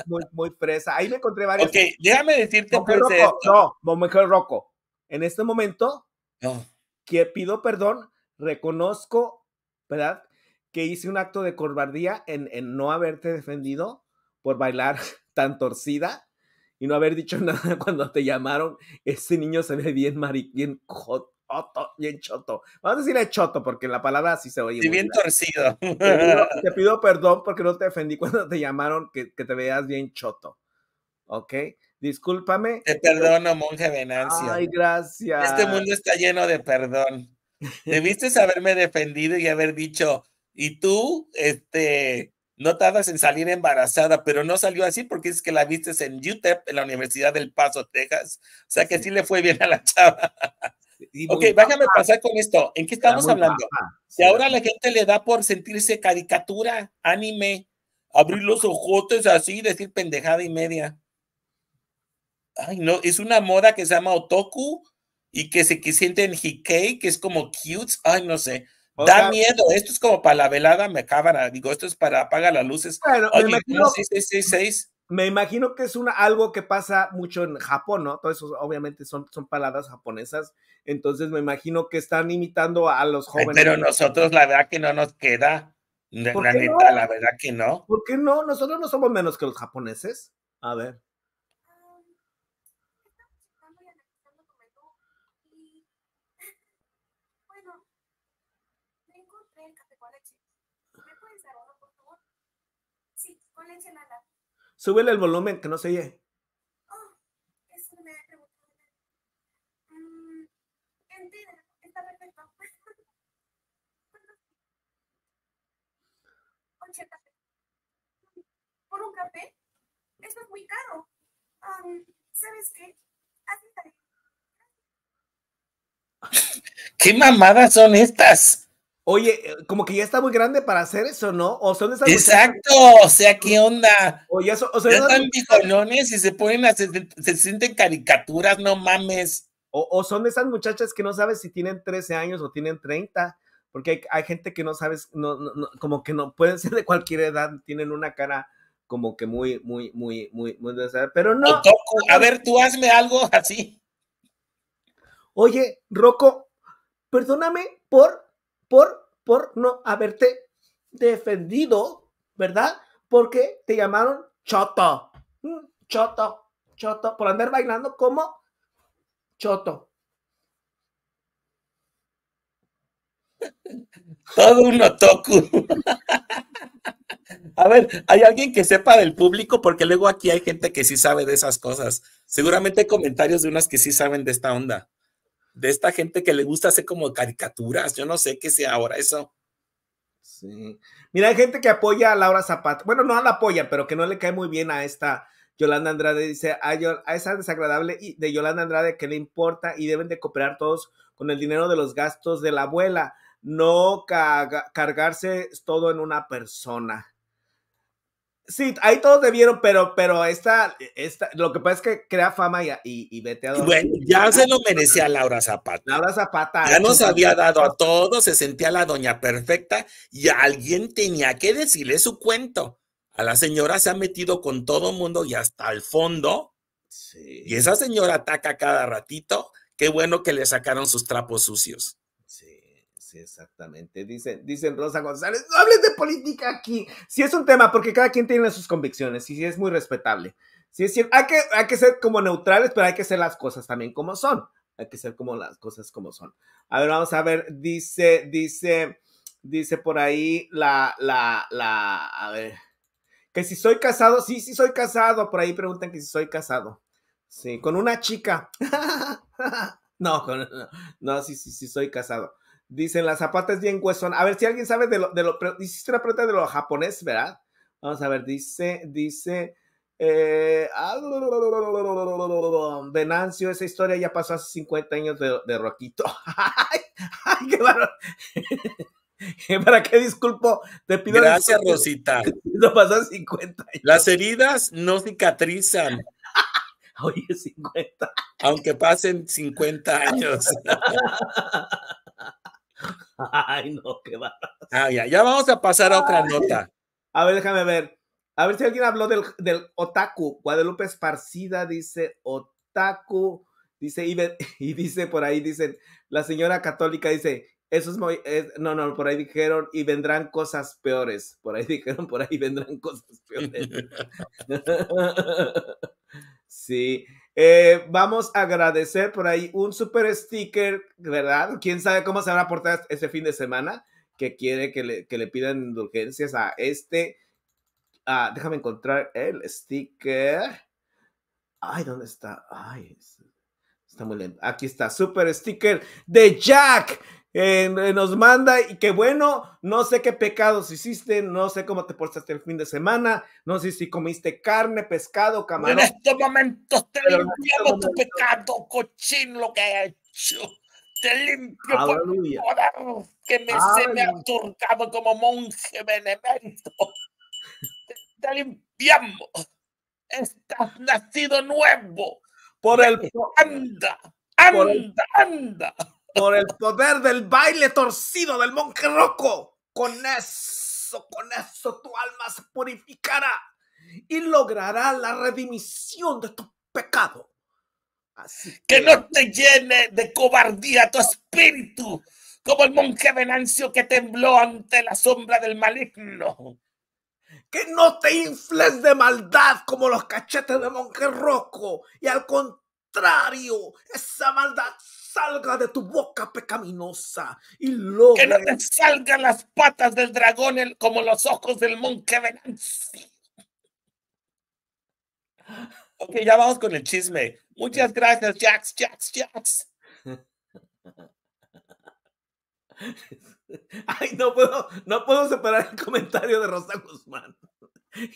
muy, muy fresa. Ahí me encontré varias. Ok, déjame decirte. Pues, poco. no, Roco. Rocco. En este momento, que pido perdón, reconozco, ¿verdad? Que hice un acto de cobardía en, en no haberte defendido por bailar tan torcida y no haber dicho nada cuando te llamaron. Ese niño se ve bien mariquín, bien bien choto. Vamos a decirle choto porque la palabra sí se oye. Sí, bien torcido. Te pido, perdón porque no te defendí cuando te llamaron que, que, te veas bien choto. ¿Ok? Discúlpame. Te perdono, monje Venancio. Ay, gracias. Este mundo está lleno de perdón. Debiste haberme defendido y haber dicho, y tú, este, no tardas en salir embarazada, pero no salió así porque es que la viste en UTEP, en la Universidad del Paso, Texas. O sea que sí, le fue bien a la chava. ok, bájame pasar con esto. ¿En qué estamos hablando? Si ahora la gente le da por sentirse caricatura, anime, abrir los ojotes así, decir pendejada y media ay, no, es una moda que se llama otoku y que se siente en hikei, que es como cute, ay, no sé. da miedo, esto es como para la velada, me acaban, digo, esto es para apagar las luces. Bueno, me, imagino, que es una, algo que pasa mucho en Japón, ¿no? Todos eso obviamente son, son paladas japonesas, entonces me imagino que están imitando a los jóvenes. pero nosotros la verdad que no nos queda, la, la verdad que no. ¿Por qué no? Nosotros no somos menos que los japoneses. A ver. Súbele el volumen, que no se oye. Oh, eso me ha preguntado. Mm, mentira, está perfecto. 80 pesos. ¿Por un café? Eso es muy caro. Um, ¿Sabes qué? Así está. ¿Qué mamadas son estas? Oye, eh, como que ya está muy grande para hacer eso, ¿no? O son esas Exacto, o sea, ¿qué onda? O ya, sea, ya están y se ponen hacer, se sienten caricaturas, no mames. O, son esas muchachas que no sabes si tienen 13 años o tienen 30, porque hay, gente que no sabes, no, como que no pueden ser de cualquier edad, tienen una cara como que muy, muy, muy, muy, muy pero no. a ver, tú hazme algo así. Oye, Rocco, perdóname por por, por no haberte defendido, ¿verdad? Porque te llamaron choto, mm, choto, choto, por andar bailando como choto. Todo un otoku. A ver, ¿hay alguien que sepa del público? Porque luego aquí hay gente que sí sabe de esas cosas. Seguramente hay comentarios de unas que sí saben de esta onda de esta gente que le gusta hacer como caricaturas. Yo no sé qué sea ahora eso. Sí. Mira, hay gente que apoya a Laura Zapata. Bueno, no la apoya, pero que no le cae muy bien a esta Yolanda Andrade. Dice, a, a esa desagradable de Yolanda Andrade que le importa y deben de cooperar todos con el dinero de los gastos de la abuela, no cargarse todo en una persona. Sí, ahí todos debieron, pero, pero esta, esta, lo que pasa es que crea fama y, y, vete a dormir. Bueno, ya se lo merecía Laura Zapata. Laura Zapata. Ya nos había dado a todos, se sentía la doña perfecta y alguien tenía que decirle su cuento. A la señora se ha metido con todo mundo y hasta el fondo. Sí. Y esa señora ataca cada ratito. Qué bueno que le sacaron sus trapos sucios exactamente. Dicen, dicen Rosa González, no hables de política aquí. Si es un tema, porque cada quien tiene sus convicciones y si es muy respetable. Sí es hay que, hay que ser como neutrales, pero hay que ser las cosas también como son. Hay que ser como las cosas como son. A ver, vamos a ver, dice, dice, dice por ahí la, la, la, a ver, que si soy casado, sí, sí soy casado, por ahí preguntan que si soy casado. Sí, con una chica. no, no, no, sí, sí, sí soy casado. Dicen, la zapata es bien huesón. A ver si alguien sabe de lo, de lo, hiciste una pregunta de lo japonés, ¿verdad? Vamos a ver, dice, dice, eh, Venancio, esa historia ya pasó hace 50 años de, de Roquito. ay, qué barro. ¿Para qué disculpo? Te pido Gracias, Rosita. No pasó 50 años. Las heridas no cicatrizan. Oye, 50. Aunque pasen 50 años. Ay, no, qué va. Ah, ya, ya vamos a pasar a otra nota. A ver, déjame ver. A ver si alguien habló del, del otaku. Guadalupe Esparcida dice otaku. Dice, y, y dice por ahí, dicen, la señora católica dice, eso es muy, no, no, por ahí dijeron, y vendrán cosas peores. Por ahí dijeron, por ahí vendrán cosas peores. sí. Eh, vamos a agradecer por ahí un super sticker, ¿verdad? ¿Quién sabe cómo se van a aportar ese fin de semana? Que quiere que le, pidan indulgencias a este. Ah, déjame encontrar el sticker. Ay, ¿dónde está? Ay, está muy lento. Aquí está, super sticker de Jack. Eh, eh, nos manda y que bueno, no sé qué pecados hiciste, no sé cómo te portaste el fin de semana, no sé si comiste carne, pescado, camarón. En este momento te este limpiamos tu pecado, cochín, lo que he hecho. Te limpio por el poder que me, se me ha turcado como monje benemérito. te, limpiamos. Estás nacido nuevo. Por el anda, anda, anda por el poder del baile torcido del monje roco. Con eso, con eso tu alma se purificará y logrará la redimisión de tu pecado. Así que... no te llene de cobardía tu espíritu, como el monje Venancio que tembló ante la sombra del maligno. Que no te infles de maldad como los cachetes del monje roco y al contrario, esa maldad salga de tu boca pecaminosa y luego Que no te salgan las patas del dragón como los ojos del monje Venancio. Ok, ya vamos con el chisme. Muchas gracias, Jax, Jax, Jax. Ay, no puedo, no puedo separar el comentario de Rosa Guzmán.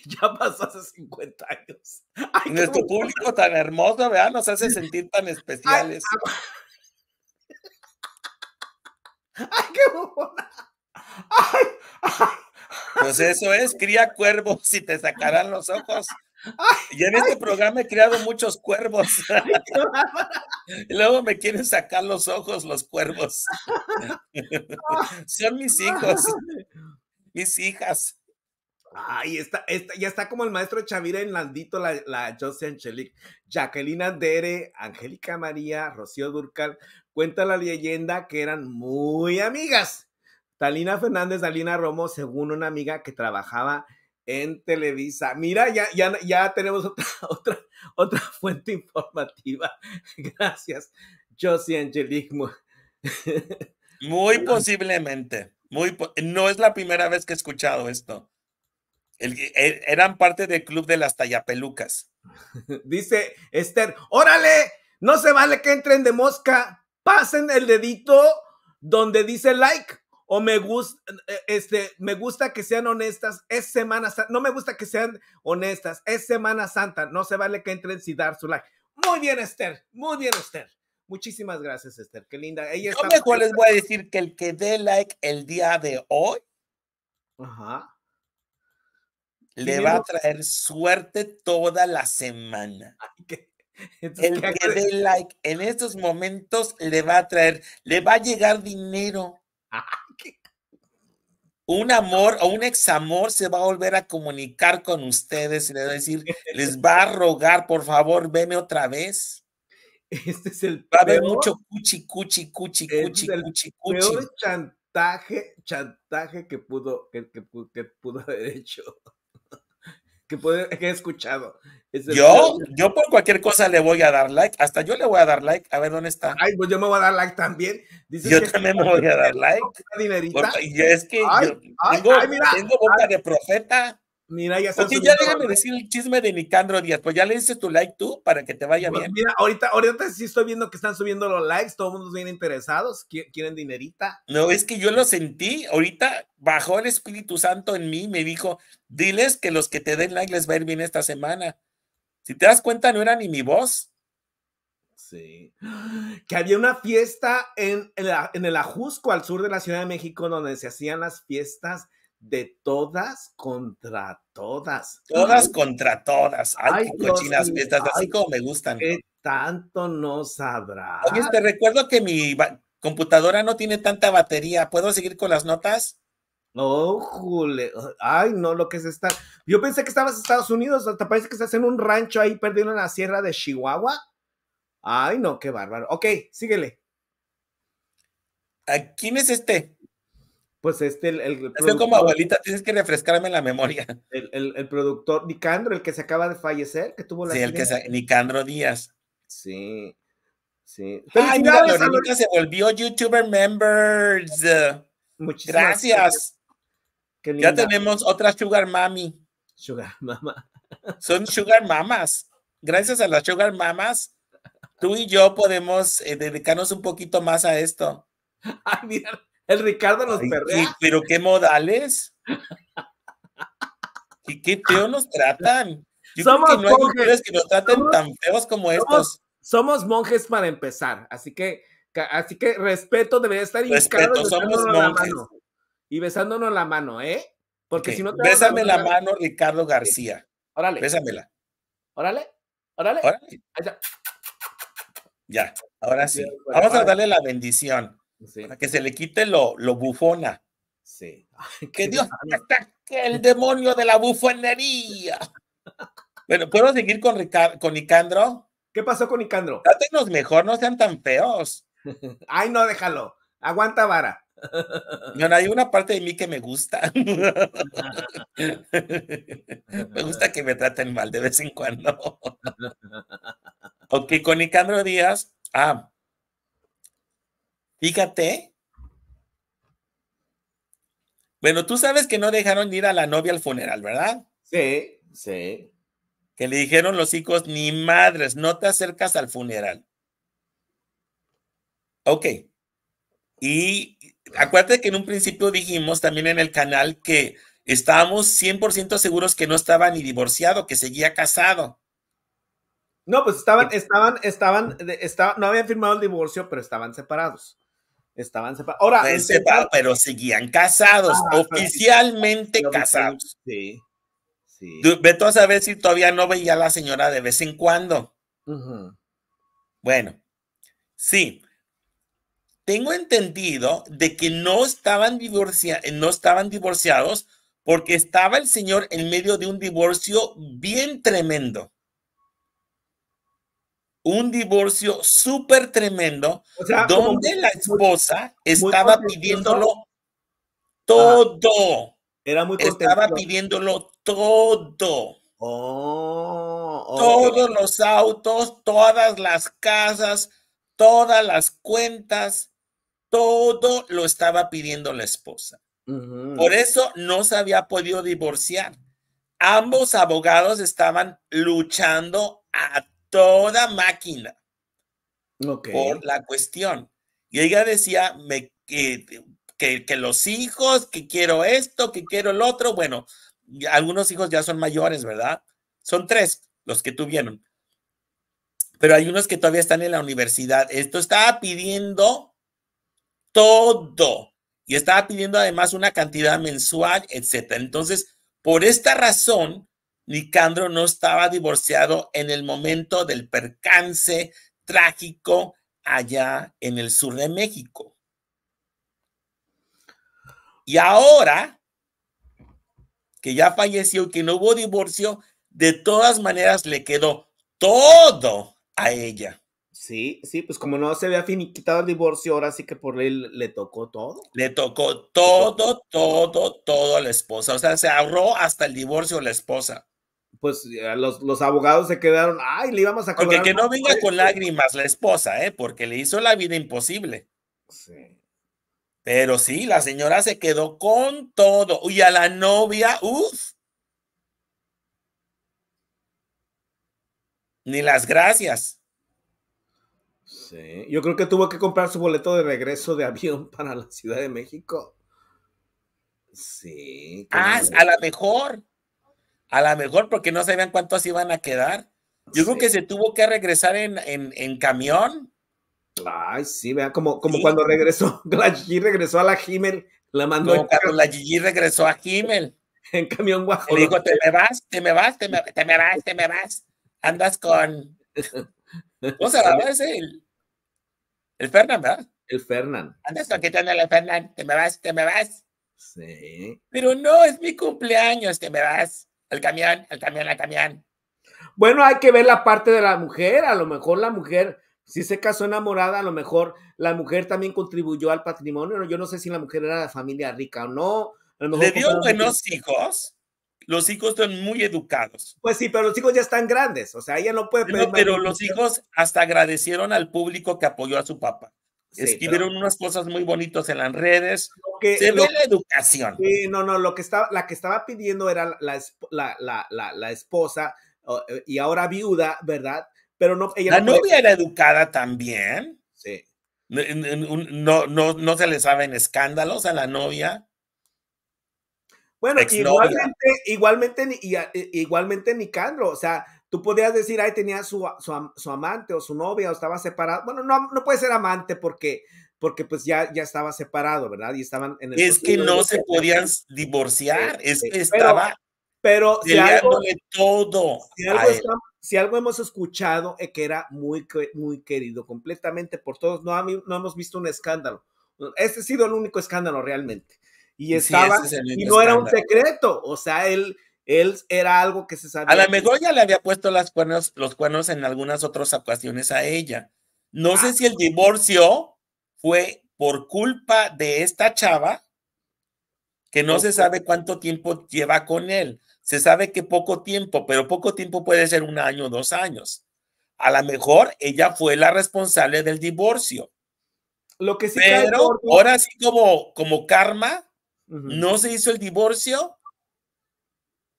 Ya pasó hace 50 años. Nuestro público tan hermoso, ¿verdad? Nos hace sentir tan especiales. Ah, ¡Ay, qué bobona! Pues eso es, cría cuervos y te sacarán los ojos. y en este programa he criado muchos cuervos. y luego me quieren sacar los ojos los cuervos. Son mis hijos, mis hijas. Ay, está, ya está como el maestro Chavira en Landito, la, la José Angelique, Jacqueline Andere, Angélica María, Rocío Durcal, Cuenta la leyenda que eran muy amigas. Talina Fernández, Dalina Romo, según una amiga que trabajaba en Televisa. Mira, ya, ya, ya tenemos otra, otra, fuente informativa. Gracias, Josie Angelique. Muy posiblemente. Muy no es la primera vez que he escuchado esto. eran parte del club de las tallapelucas. Dice Esther, órale, no se vale que entren de mosca pasen el dedito donde dice like o me gusta, eh, este, me gusta que sean honestas, es Semana Santa, no me gusta que sean honestas, es Semana Santa, no se vale que entren sin dar su like. Muy bien, Esther, muy bien, Esther. Muchísimas gracias, Esther, qué linda. Yo mejor les voy a decir que el que dé like el día de hoy, Ajá. le va a traer suerte toda la semana. el que dé like en estos momentos le va a traer, le va a llegar dinero. Un amor o un ex amor se va a volver a comunicar con ustedes y les va a decir, les va a rogar, por favor, veme otra vez. Este es el Va a haber mucho cuchi, cuchi, cuchi, este cuchi, es el cuchi, cuchi. Peor chantaje, chantaje que pudo, que pudo haber hecho que, puede, que he escuchado. yo, yo por cualquier cosa le voy a dar like. Hasta yo le voy a dar like. A ver dónde está. Ay, pues yo me voy a dar like también. yo también me voy a dar like. y es que tengo boca de profeta. Mira, ya está. ya déjame decir el chisme de Nicandro Díaz, pues ya le dices tu like tú para que te vaya bien. Mira, ahorita, ahorita sí estoy viendo que están subiendo los likes, todo el mundo viene interesados, quieren dinerita. No, es que yo lo sentí, ahorita bajó el Espíritu Santo en mí, me dijo, diles que los que te den like les va a ir bien esta semana. Si te das cuenta, no era ni mi voz. Sí. Que había una fiesta en, en el Ajusco, al sur de la Ciudad de México, donde se hacían las fiestas de todas contra todas. Todas contra todas. Ay, cochinas así como me gustan. Qué tanto no sabrá. Oye, te recuerdo que mi computadora no tiene tanta batería. ¿Puedo seguir con las notas? Oh, jule. Ay, no, lo que es estar. Yo pensé que estabas en Estados Unidos, hasta parece que estás en un rancho ahí perdido en la sierra de Chihuahua. Ay, no, qué bárbaro. Ok, síguele. ¿A ¿Quién es este? pues este, el, el Estoy como abuelita, tienes que refrescarme la memoria. El, el, productor, Nicandro, el que se acaba de fallecer, que tuvo la... Sí, el que se, Nicandro Díaz. Sí, sí. Ay, mira, se volvió YouTuber Members. Muchísimas gracias. Ya tenemos otra Sugar Mami. Sugar Mama. Son Sugar Mamas. Gracias a las Sugar Mamas, tú y yo podemos eh, dedicarnos un poquito más a esto. Ay, mira. El Ricardo nos perdió pero qué modales. y qué feo nos tratan. somos no que nos traten tan feos como estos. Somos monjes para empezar, así que, así que respeto debería estar respeto, somos monjes. y besándonos la mano, ¿eh? Porque si no te Bésame la mano, Ricardo García. Órale. Bésamela. Órale. Órale. Ya, ahora sí. Vamos a darle la bendición. Para que se le quite lo, bufona. Sí. que Dios ataque el demonio de la bufonería. bueno, ¿puedo seguir con, con Nicandro? ¿Qué pasó con Nicandro? Trátenos mejor, no sean tan feos. Ay, no, déjalo. Aguanta vara. Bueno, hay una parte de mí que me gusta. me gusta que me traten mal de vez en cuando. ok, con Nicandro Díaz. Ah, Fíjate. Bueno, tú sabes que no dejaron ir a la novia al funeral, ¿verdad? Sí, sí. Que le dijeron los hijos, ni madres, no te acercas al funeral. Ok. Y acuérdate que en un principio dijimos también en el canal que estábamos 100% seguros que no estaba ni divorciado, que seguía casado. No, pues estaban, estaban, estaban, estaban, no habían firmado el divorcio, pero estaban separados estaban separados. Ahora, pero seguían casados, ah, oficialmente casados. Sí. sí. a saber si todavía no veía a la señora de vez en cuando. Bueno, sí. Tengo entendido de que no estaban, divorcia no estaban divorciados porque estaba el señor en medio de un divorcio bien tremendo un divorcio súper tremendo, donde la esposa estaba pidiéndolo todo. Era muy Estaba pidiéndolo todo. Oh, Todos los autos, todas las casas, todas las cuentas, todo lo estaba pidiendo la esposa. Por eso no se había podido divorciar. Ambos abogados estaban luchando a toda máquina por la cuestión. Y ella decía me, que, que, los hijos, que quiero esto, que quiero el otro. Bueno, algunos hijos ya son mayores, ¿verdad? Son tres los que tuvieron. Pero hay unos que todavía están en la universidad. Esto estaba pidiendo todo. Y estaba pidiendo además una cantidad mensual, etcétera. Entonces, por esta razón, Nicandro no estaba divorciado en el momento del percance trágico allá en el sur de México. Y ahora que ya falleció y que no hubo divorcio, de todas maneras le quedó todo a ella. Sí, sí, pues como no se había finiquitado el divorcio, ahora sí que por él le tocó todo. Le tocó todo, todo, todo, a la esposa. O sea, se ahorró hasta el divorcio la esposa pues los, los, abogados se quedaron, ay, le íbamos a Porque que no venga con lágrimas la esposa, ¿eh? Porque le hizo la vida imposible. Sí. Pero sí, la señora se quedó con todo. Y a la novia, uff. Ni las gracias. Sí, yo creo que tuvo que comprar su boleto de regreso de avión para la Ciudad de México. Sí. Ah, a lo mejor a lo mejor porque no sabían cuántos iban a quedar. Yo creo que se tuvo que regresar en, en, camión. Ay, sí, vea, como, como cuando regresó, la Gigi regresó a la Himmel, la mandó. Como cuando la Gigi regresó a Himmel. En camión guajolote. Le dijo, te me vas, te me vas, te me, te me vas, te me vas. Andas con... vamos a ver ese? El, el Fernán, ¿verdad? El Fernán. Andas con anda el Fernán, te me vas, te me vas. Sí. Pero no, es mi cumpleaños, te me vas al camión, al camión, al camión. Bueno, hay que ver la parte de la mujer. A lo mejor la mujer, si se casó enamorada, a lo mejor la mujer también contribuyó al patrimonio. Yo no sé si la mujer era de familia rica o no. ¿Le dio buenos hijos? Los hijos son muy educados. Pues sí, pero los hijos ya están grandes. O sea, ella no puede pero los hijos hasta agradecieron al público que apoyó a su papá escribieron unas cosas muy bonitas en las redes. Que, se ve la educación. Sí, no, no, lo que estaba, la que estaba pidiendo era la, esposa eh, y ahora viuda, ¿verdad? Pero no. la novia era educada también. Sí. No, no, no se le saben escándalos a la novia. Bueno, igualmente, igualmente, igualmente, igualmente Nicandro, o sea, Tú podías decir, ahí tenía su, su, amante o su novia o estaba separado. Bueno, no, no puede ser amante porque, porque pues ya, ya estaba separado, ¿verdad? Y estaban en el Es que no se podían divorciar, es que estaba pero, si algo, todo. Si algo, hemos escuchado es que era muy, muy querido completamente por todos. No, no hemos visto un escándalo. Este ha sido el único escándalo realmente. Y estaba, y no era un secreto. O sea, él él era algo que se sabía. A lo mejor ya le había puesto los cuernos en algunas otras ocasiones a ella. No sé ah. si el divorcio fue por culpa de esta chava, que no, se sabe cuánto tiempo lleva con él. Se sabe que poco tiempo, pero poco tiempo puede ser un año o dos años. A lo mejor ella fue la responsable del divorcio. Lo que sí pero ahora sí como, karma, no se hizo el divorcio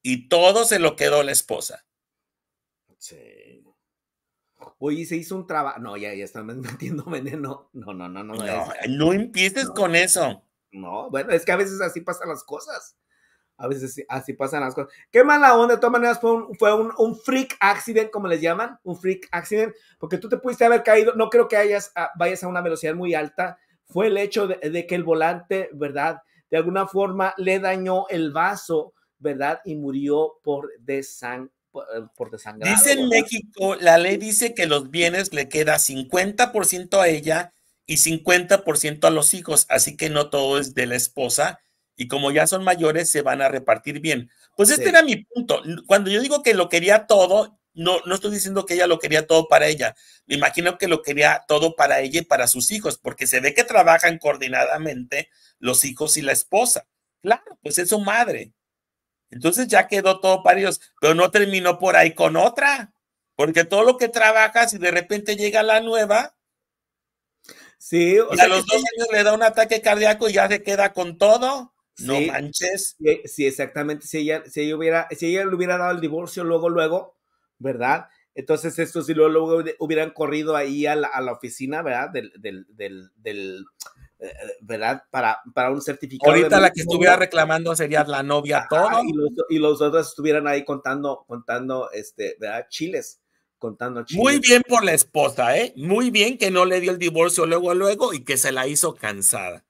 y todo se lo quedó la esposa. Sí. Oye, se hizo un trabajo. No, ya, ya están metiendo veneno. No, no, no, no. No, no, empieces con eso. No, bueno, es que a veces así pasan las cosas. A veces así pasan las cosas. Qué mala onda, de todas maneras fue un, fue un, freak accident, como les llaman, un freak accident, porque tú te pudiste haber caído, no creo que hayas, ah, vayas a una velocidad muy alta, fue el hecho de, que el volante, ¿verdad? De alguna forma le dañó el vaso ¿verdad? Y murió por desang por eh, Dice en México, la ley dice que los bienes le queda 50% a ella y 50% a los hijos, así que no todo es de la esposa y como ya son mayores se van a repartir bien. Pues este era mi punto. Cuando yo digo que lo quería todo, no, no estoy diciendo que ella lo quería todo para ella. Me imagino que lo quería todo para ella y para sus hijos, porque se ve que trabajan coordinadamente los hijos y la esposa. Claro, pues es su madre. Entonces ya quedó todo para ellos, pero no terminó por ahí con otra, porque todo lo que trabajas y de repente llega la nueva. Sí, o sea, los dos años le da un ataque cardíaco y ya se queda con todo. no manches. Sí, exactamente. Si ella, si hubiera, si ella le hubiera dado el divorcio luego, luego, ¿verdad? Entonces, esto si luego, hubieran corrido ahí a la, oficina, ¿verdad? del, del, del, ¿verdad? Para, para un certificado. Ahorita la que estuviera reclamando sería la novia todo. Y los, y otros estuvieran ahí contando, contando, este, ¿verdad? Chiles contando chiles Muy bien por la esposa, ¿eh? Muy bien que no le dio el divorcio luego, luego y que se la hizo cansada.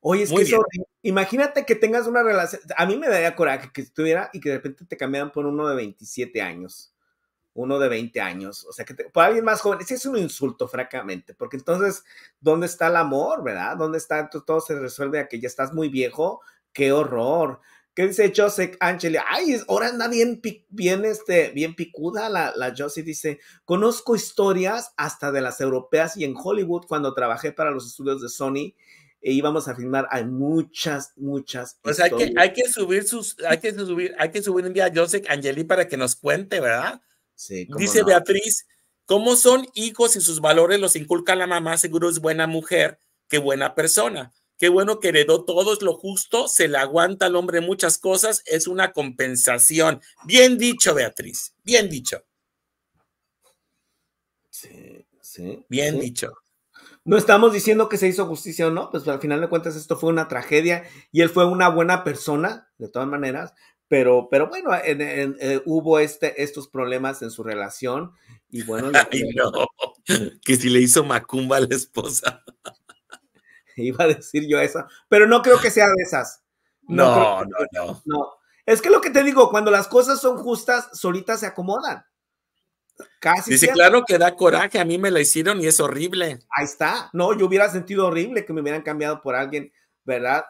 Oye, es que eso, imagínate que tengas una relación, a mí me daría coraje que estuviera y que de repente te cambiaran por uno de 27 años uno de 20 años, o sea, que te, para alguien más joven, ese es un insulto, francamente, porque entonces, ¿dónde está el amor, verdad? ¿Dónde está? todo se resuelve a que ya estás muy viejo, qué horror. ¿Qué dice Joseph Angeli? Ay, ahora anda bien, bien, este, bien picuda la, la Josie. Dice, conozco historias hasta de las europeas y en Hollywood cuando trabajé para los estudios de Sony e íbamos a filmar. Hay muchas, muchas. O pues sea, hay que, hay que subir sus, hay que subir, hay que subir un día a Joseph Angeli para que nos cuente, ¿verdad? Dice Beatriz, ¿cómo son hijos y sus valores los inculca la mamá? Seguro es buena mujer, qué buena persona. Qué bueno que heredó todo, es lo justo, se le aguanta al hombre muchas cosas, es una compensación. Bien dicho, Beatriz, bien dicho. Sí, sí. Bien dicho. No estamos diciendo que se hizo justicia o no, pues al final de cuentas esto fue una tragedia y él fue una buena persona, de todas maneras, pero, pero bueno, eh, hubo este, estos problemas en su relación y bueno. Ay, no, que si le hizo macumba a la esposa. Iba a decir yo eso, pero no creo que sea de esas. No, no, no, Es que lo que te digo, cuando las cosas son justas, solitas se acomodan. Casi Dice, claro que da coraje, a mí me la hicieron y es horrible. Ahí está. No, yo hubiera sentido horrible que me hubieran cambiado por alguien ¿verdad?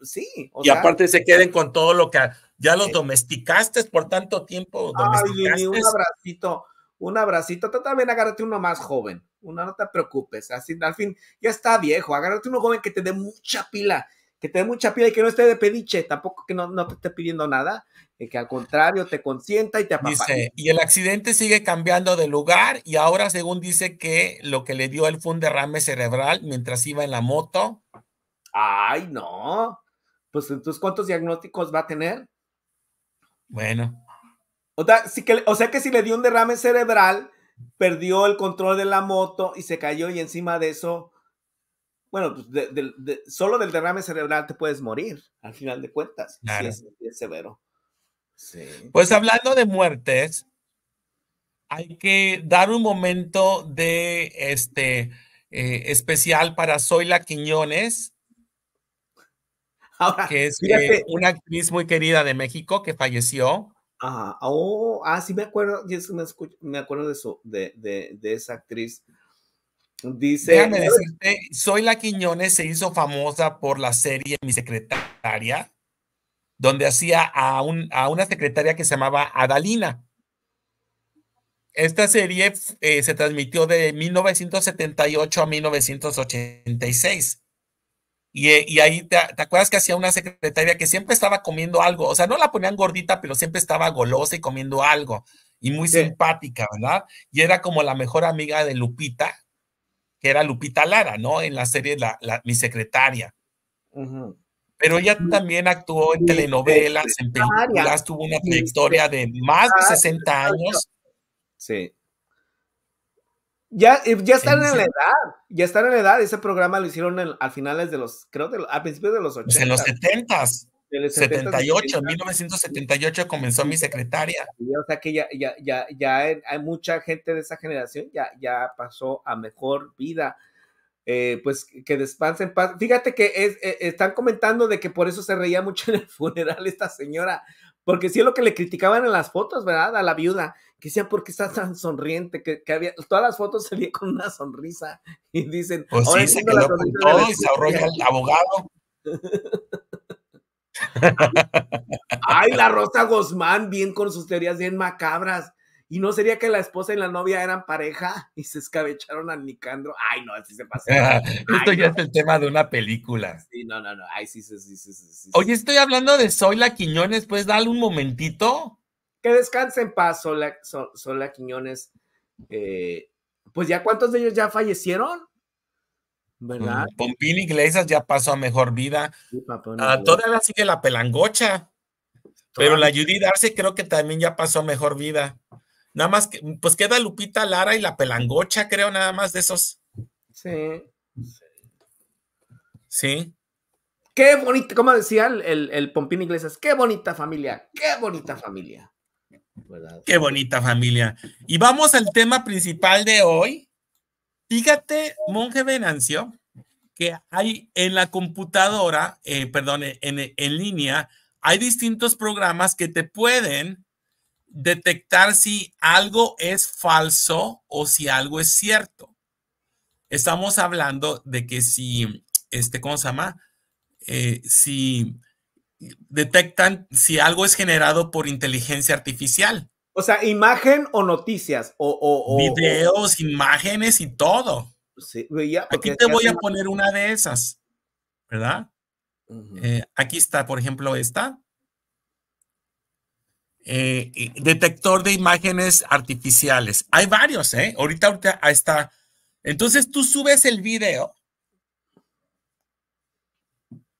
sí. y aparte se queden con todo lo que ya los eh. domesticaste por tanto tiempo. Domesticaste. un abracito, un abracito. también agárrate uno más joven. Uno, no te preocupes. Así, al fin, ya está viejo. Agárrate uno joven que te dé mucha pila. Que te dé mucha pila y que no esté de pediche, tampoco que no, te esté pidiendo nada, y eh, que al contrario te consienta y te apapache. y el accidente sigue cambiando de lugar y ahora según dice que lo que le dio él fue un derrame cerebral mientras iba en la moto, Ay, no. Pues entonces, ¿cuántos diagnósticos va a tener? Bueno. O sea, que, o sea que si le dio un derrame cerebral, perdió el control de la moto y se cayó y encima de eso, bueno, pues solo del derrame cerebral te puedes morir, al final de cuentas. Si es, severo. Pues hablando de muertes, hay que dar un momento de este eh, especial para Zoila Quiñones, que es eh, una actriz muy querida de México que falleció. Ah, ah sí me acuerdo, me, acuerdo de, eso, de, esa actriz. Dice. Soy la Quiñones se hizo famosa por la serie Mi Secretaria, donde hacía a, un, a una secretaria que se llamaba Adalina. Esta serie eh, se transmitió de 1978 a 1986. Eh, y, ahí te, te, acuerdas que hacía una secretaria que siempre estaba comiendo algo, o sea, no la ponían gordita, pero siempre estaba golosa y comiendo algo y muy simpática, ¿verdad? Y era como la mejor amiga de Lupita, que era Lupita Lara, ¿no? En la serie la, Mi secretaria. Pero ella también actuó en telenovelas, en películas, tuvo una trayectoria de más de 60 años. Sí. Ya, eh, ya están en, la edad, ya están en la edad. Ese programa lo hicieron al finales de los, creo, de, a principios de los 80. Pues, en los 70 78, 1978 comenzó mi secretaria. O sea que ya, ya, ya, hay mucha gente de esa generación, ya, ya pasó a mejor vida. Eh, pues que despansen paz. Fíjate que eh, están comentando de que por eso se reía mucho en el funeral esta señora, porque sí es lo que le criticaban en las fotos, ¿verdad? A la viuda, que decían, ¿por está tan sonriente? Que, había, todas las fotos salían con una sonrisa y dicen, pues sí, se quedó la con el abogado. Ay, la Rosa Guzmán, bien con sus teorías bien macabras. ¿Y no sería que la esposa y la novia eran pareja y se escabecharon a Nicandro? Ay, no, así se pasó. Esto ya es el tema de una película. Sí, no, no, no. Ay, sí, sí, sí, sí, Oye, estoy hablando de la Quiñones, pues dale un momentito? Que descansen en paz, Sola, Quiñones. Eh, pues ya cuántos de ellos ya fallecieron, ¿verdad? Pompín Iglesias ya pasó a mejor vida. Sí, papá, ah, sigue la pelangocha. Pero la Judy Darcy creo que también ya pasó a mejor vida. Nada más que, pues queda Lupita Lara y la pelangocha, creo, nada más de esos. Sí. Sí. Qué bonita, como decía el, el Pompín Iglesias, qué bonita familia, qué bonita familia. Qué bonita familia. Y vamos al tema principal de hoy. Fíjate, monje Venancio, que hay en la computadora, eh, perdón, en, línea, hay distintos programas que te pueden detectar si algo es falso o si algo es cierto. Estamos hablando de que si, este, ¿cómo se llama? Eh, si detectan si algo es generado por inteligencia artificial. O sea, imagen o noticias o, videos, imágenes y todo. aquí te voy a poner una de esas, ¿verdad? Eh, aquí está, por ejemplo, esta. Eh, detector de imágenes artificiales. Hay varios, ¿eh? Ahorita, ahorita está. Entonces tú subes el video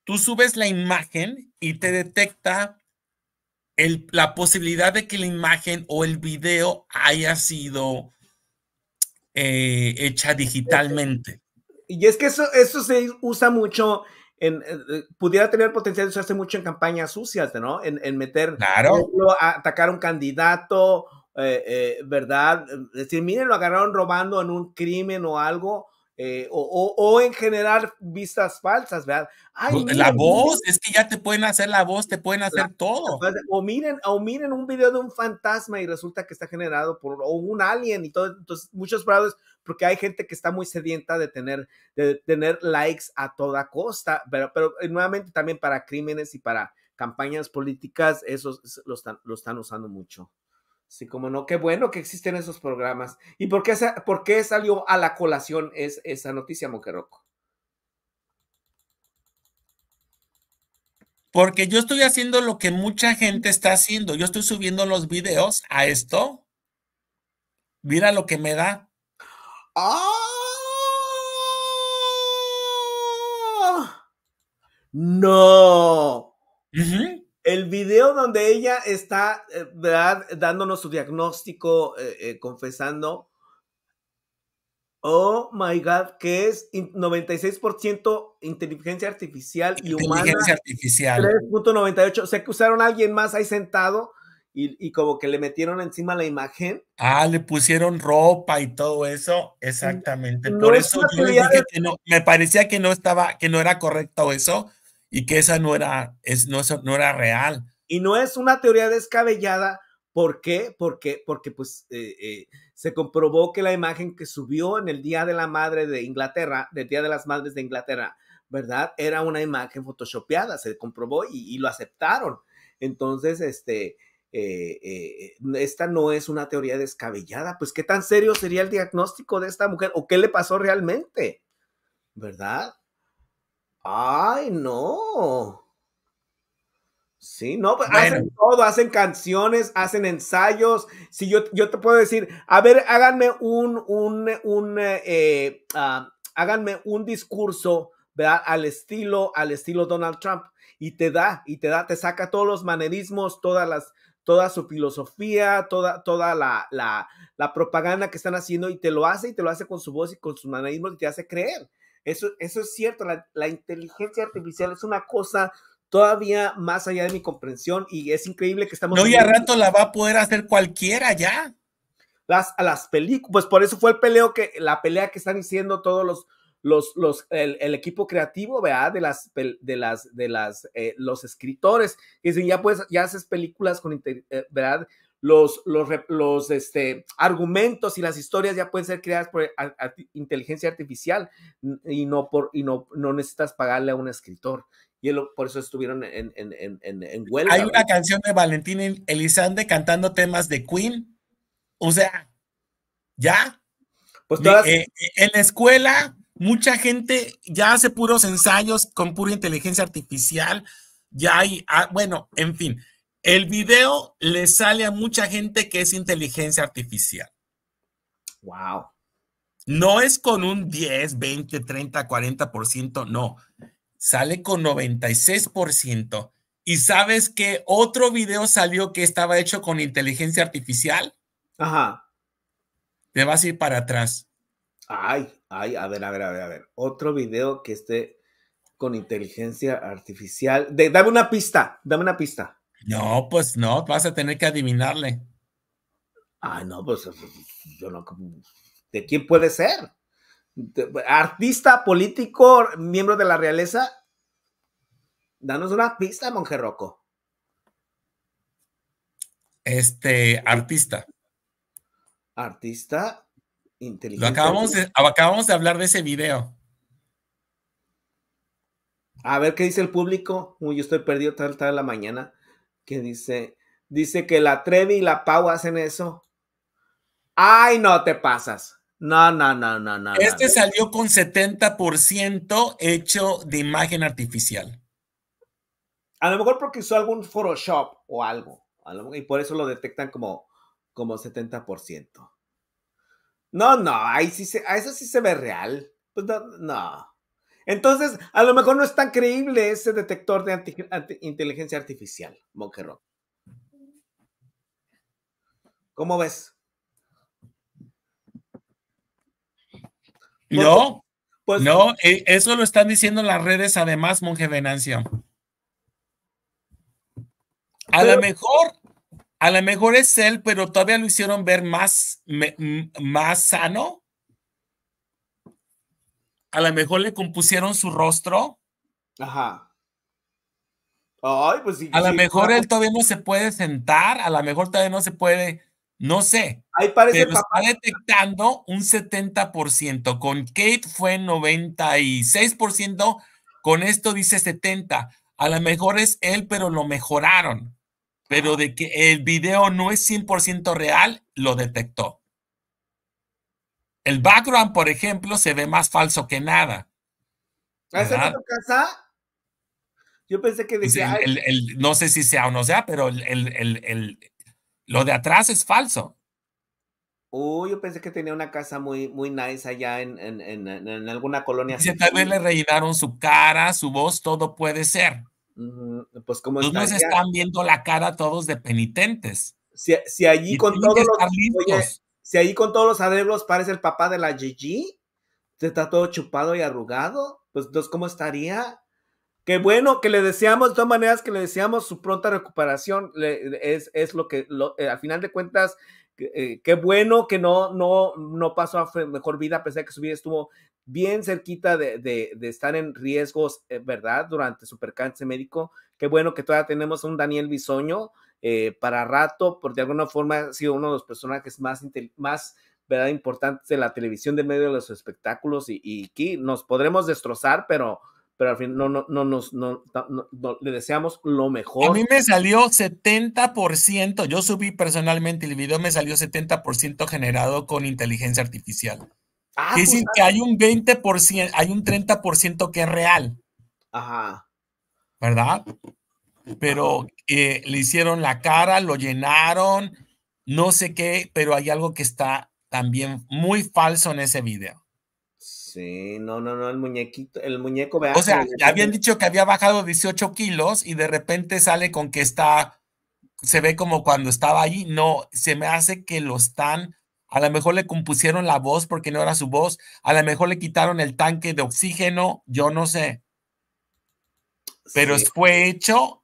tú subes la imagen y te detecta la posibilidad de que la imagen o el video haya sido eh, hecha digitalmente. Y es que eso, eso se usa mucho en, eh, eh, pudiera tener potencial de usarse mucho en campañas sucias, ¿no? En, meter, atacar a un candidato, ¿verdad? decir, miren, lo agarraron robando en un crimen o algo, eh, o, en generar vistas falsas, ¿verdad? Pues, la voz, es que ya te pueden hacer la voz, te pueden hacer todo. O miren, o miren un video de un fantasma y resulta que está generado por un alien y todo. Entonces, muchos fraudes, porque hay gente que está muy sedienta de tener, de tener likes a toda costa, pero, pero eh, nuevamente también para crímenes y para campañas políticas, esos lo están, lo están usando mucho. Sí, como no, qué bueno que existen esos programas. ¿Y por qué, salió a la colación esa noticia, Moqueroco? Porque yo estoy haciendo lo que mucha gente está haciendo. Yo estoy subiendo los videos a esto. Mira lo que me da. ¡Ah! ¡No! El video donde ella está, eh, ¿verdad? Dándonos su diagnóstico, eh, eh, confesando. Oh my God, que es 96% inteligencia artificial y inteligencia artificial. 3.98. O sea que usaron a alguien más ahí sentado y, como que le metieron encima la imagen. Ah, le pusieron ropa y todo eso. Exactamente. Por eso yo dije que no, me parecía que no estaba, que no era correcto eso y que esa no era, es, no, no era real. Y no es una teoría descabellada. ¿Por qué? Porque, pues, eh, eh, se comprobó que la imagen que subió en el Día de la Madre de Inglaterra, del Día de las Madres de Inglaterra, ¿verdad? Era una imagen photoshopeada, se comprobó y, lo aceptaron. Entonces, este, eh, esta no es una teoría descabellada. Pues, ¿qué tan serio sería el diagnóstico de esta mujer? ¿O qué le pasó realmente? ¿Verdad? Ay, no. Sí, no, pues hacen todo, hacen canciones, hacen ensayos. Si yo, yo te puedo decir, a ver, háganme un, un, un, eh, ah, háganme un discurso, ¿verdad? Al estilo, al estilo Donald Trump. Y te da, y te da, te saca todos los manerismos, todas las, toda su filosofía, toda, toda la, propaganda que están haciendo y te lo hace y te lo hace con su voz y con sus manerismos y te hace creer. Eso, eso es cierto, la, inteligencia artificial es una cosa todavía más allá de mi comprensión y es increíble que estamos... No, y a rato la va a poder hacer cualquiera ya. Las, a las películas, pues por eso fue el peleo que, la pelea que están haciendo todos los, los, los, el, equipo creativo, ¿verdad? De las, de las, de las, eh, los escritores. Dicen, ya pues, ya haces películas con, eh, ¿verdad? los, los, este, argumentos y las historias ya pueden ser creadas por inteligencia artificial y no, por, y no, no necesitas pagarle a un escritor. Y por eso estuvieron en, en, en, en huelga. Hay una canción de Valentín Elizande cantando temas de Queen. O sea, ya. Pues eh, eh, en la escuela, mucha gente ya hace puros ensayos con pura inteligencia artificial. Ya hay, ah, bueno, en fin. El video le sale a mucha gente que es inteligencia artificial. Wow. No es con un 10, 20, 30, 40%, no. Sale con 96%. ¿Y sabes que otro video salió que estaba hecho con inteligencia artificial? Ajá. Te vas a ir para atrás. Ay, ay, a ver, a ver, a ver, a ver. Otro video que esté con inteligencia artificial. dame una pista, dame una pista. No, pues no, vas a tener que adivinarle. Ah, no, pues, pues, pues yo no. ¿De quién puede ser? Pues, ¿Artista, político, miembro de la realeza? Danos una pista, Rocco. Este, artista. Artista inteligente. acabamos, de, acabamos de hablar de ese video. A ver qué dice el público. Uy, yo estoy perdido tal, tal la mañana que dice, dice que la Trevi y la Pau hacen eso. Ay, no te pasas. No, no, no, no, no. Este salió con 70% hecho de imagen artificial. A lo mejor porque usó algún Photoshop o algo. Y por eso lo detectan como, como 70%. No, no, ahí sí se, a eso sí se ve real. Pues no, no. Entonces, a lo mejor no es tan creíble ese detector de inteligencia artificial, Rock. ¿Cómo ves? No, pues, pues, pues no, eh, eso lo están diciendo las redes, además, monje Venancio. A lo mejor, a lo mejor es él, pero todavía lo hicieron ver más, más sano a lo mejor le compusieron su rostro. Ajá. Ay, pues sí, a lo mejor él todavía no se puede sentar, a lo mejor todavía no se puede, no sé. Ahí parece pero está detectando un 70%, con Kate fue 96%, con esto dice 70. A lo mejor es él, pero lo mejoraron. Pero de que el video no es 100% real, lo detectó. El background, por ejemplo, se ve más falso que nada. ¿Has tu casa? Yo pensé que decía. no sé si sea o no sea, pero el, lo de atrás es falso. Uy, yo pensé que tenía una casa muy, muy nice allá en, en, alguna colonia. Si tal vez le rellenaron su cara, su voz, todo puede ser. Pues como están viendo la cara todos de penitentes. Si, allí con todos los... Si ahí con todos los adeblos parece el papá de la Gigi, está todo chupado y arrugado, pues entonces, ¿cómo estaría? Qué bueno que le deseamos, de todas maneras, que le deseamos su pronta recuperación. es, lo que, eh, al final de cuentas, eh, qué bueno que no, no, no pasó a mejor vida, a pesar que su vida estuvo bien cerquita de, de, estar en riesgos, eh, ¿verdad? Durante su percance médico. Qué bueno que todavía tenemos a un Daniel Bisoño eh, para rato, porque de alguna forma ha sido uno de los personajes más, más ¿verdad? importantes de la televisión de medio de los espectáculos y, y aquí nos podremos destrozar, pero pero al fin no, no, nos, no, le deseamos lo mejor. A mí me salió 70%, yo subí personalmente el video, me salió 70% generado con inteligencia artificial. Ah, es decir, pues, ah. que hay un 20%, hay un 30% que es real. Ajá. ¿Verdad? pero eh, le hicieron la cara, lo llenaron, no sé qué, pero hay algo que está también muy falso en ese video. Sí, no, no, no, el muñequito, el muñeco. vea. O sea, habían dicho que había bajado 18 kilos y de repente sale con que está, se ve como cuando estaba ahí. No, se me hace que lo están, a lo mejor le compusieron la voz porque no era su voz, a lo mejor le quitaron el tanque de oxígeno, yo no sé. Pero fue hecho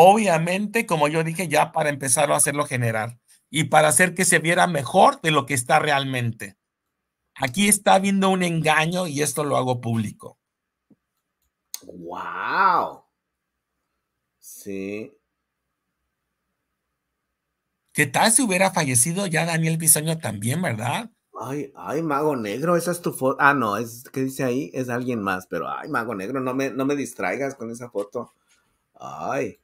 Obviamente, como yo dije, ya para empezar a hacerlo general, y para hacer que se viera mejor de lo que está realmente. Aquí está viendo un engaño y esto lo hago público. ¡Wow! Sí. ¿Qué tal si hubiera fallecido ya Daniel Bisoño también, verdad? Ay, ay, mago negro, esa es tu foto. Ah, no, es que dice ahí, es alguien más, pero ay, mago negro, no me, no me distraigas con esa foto. Ay.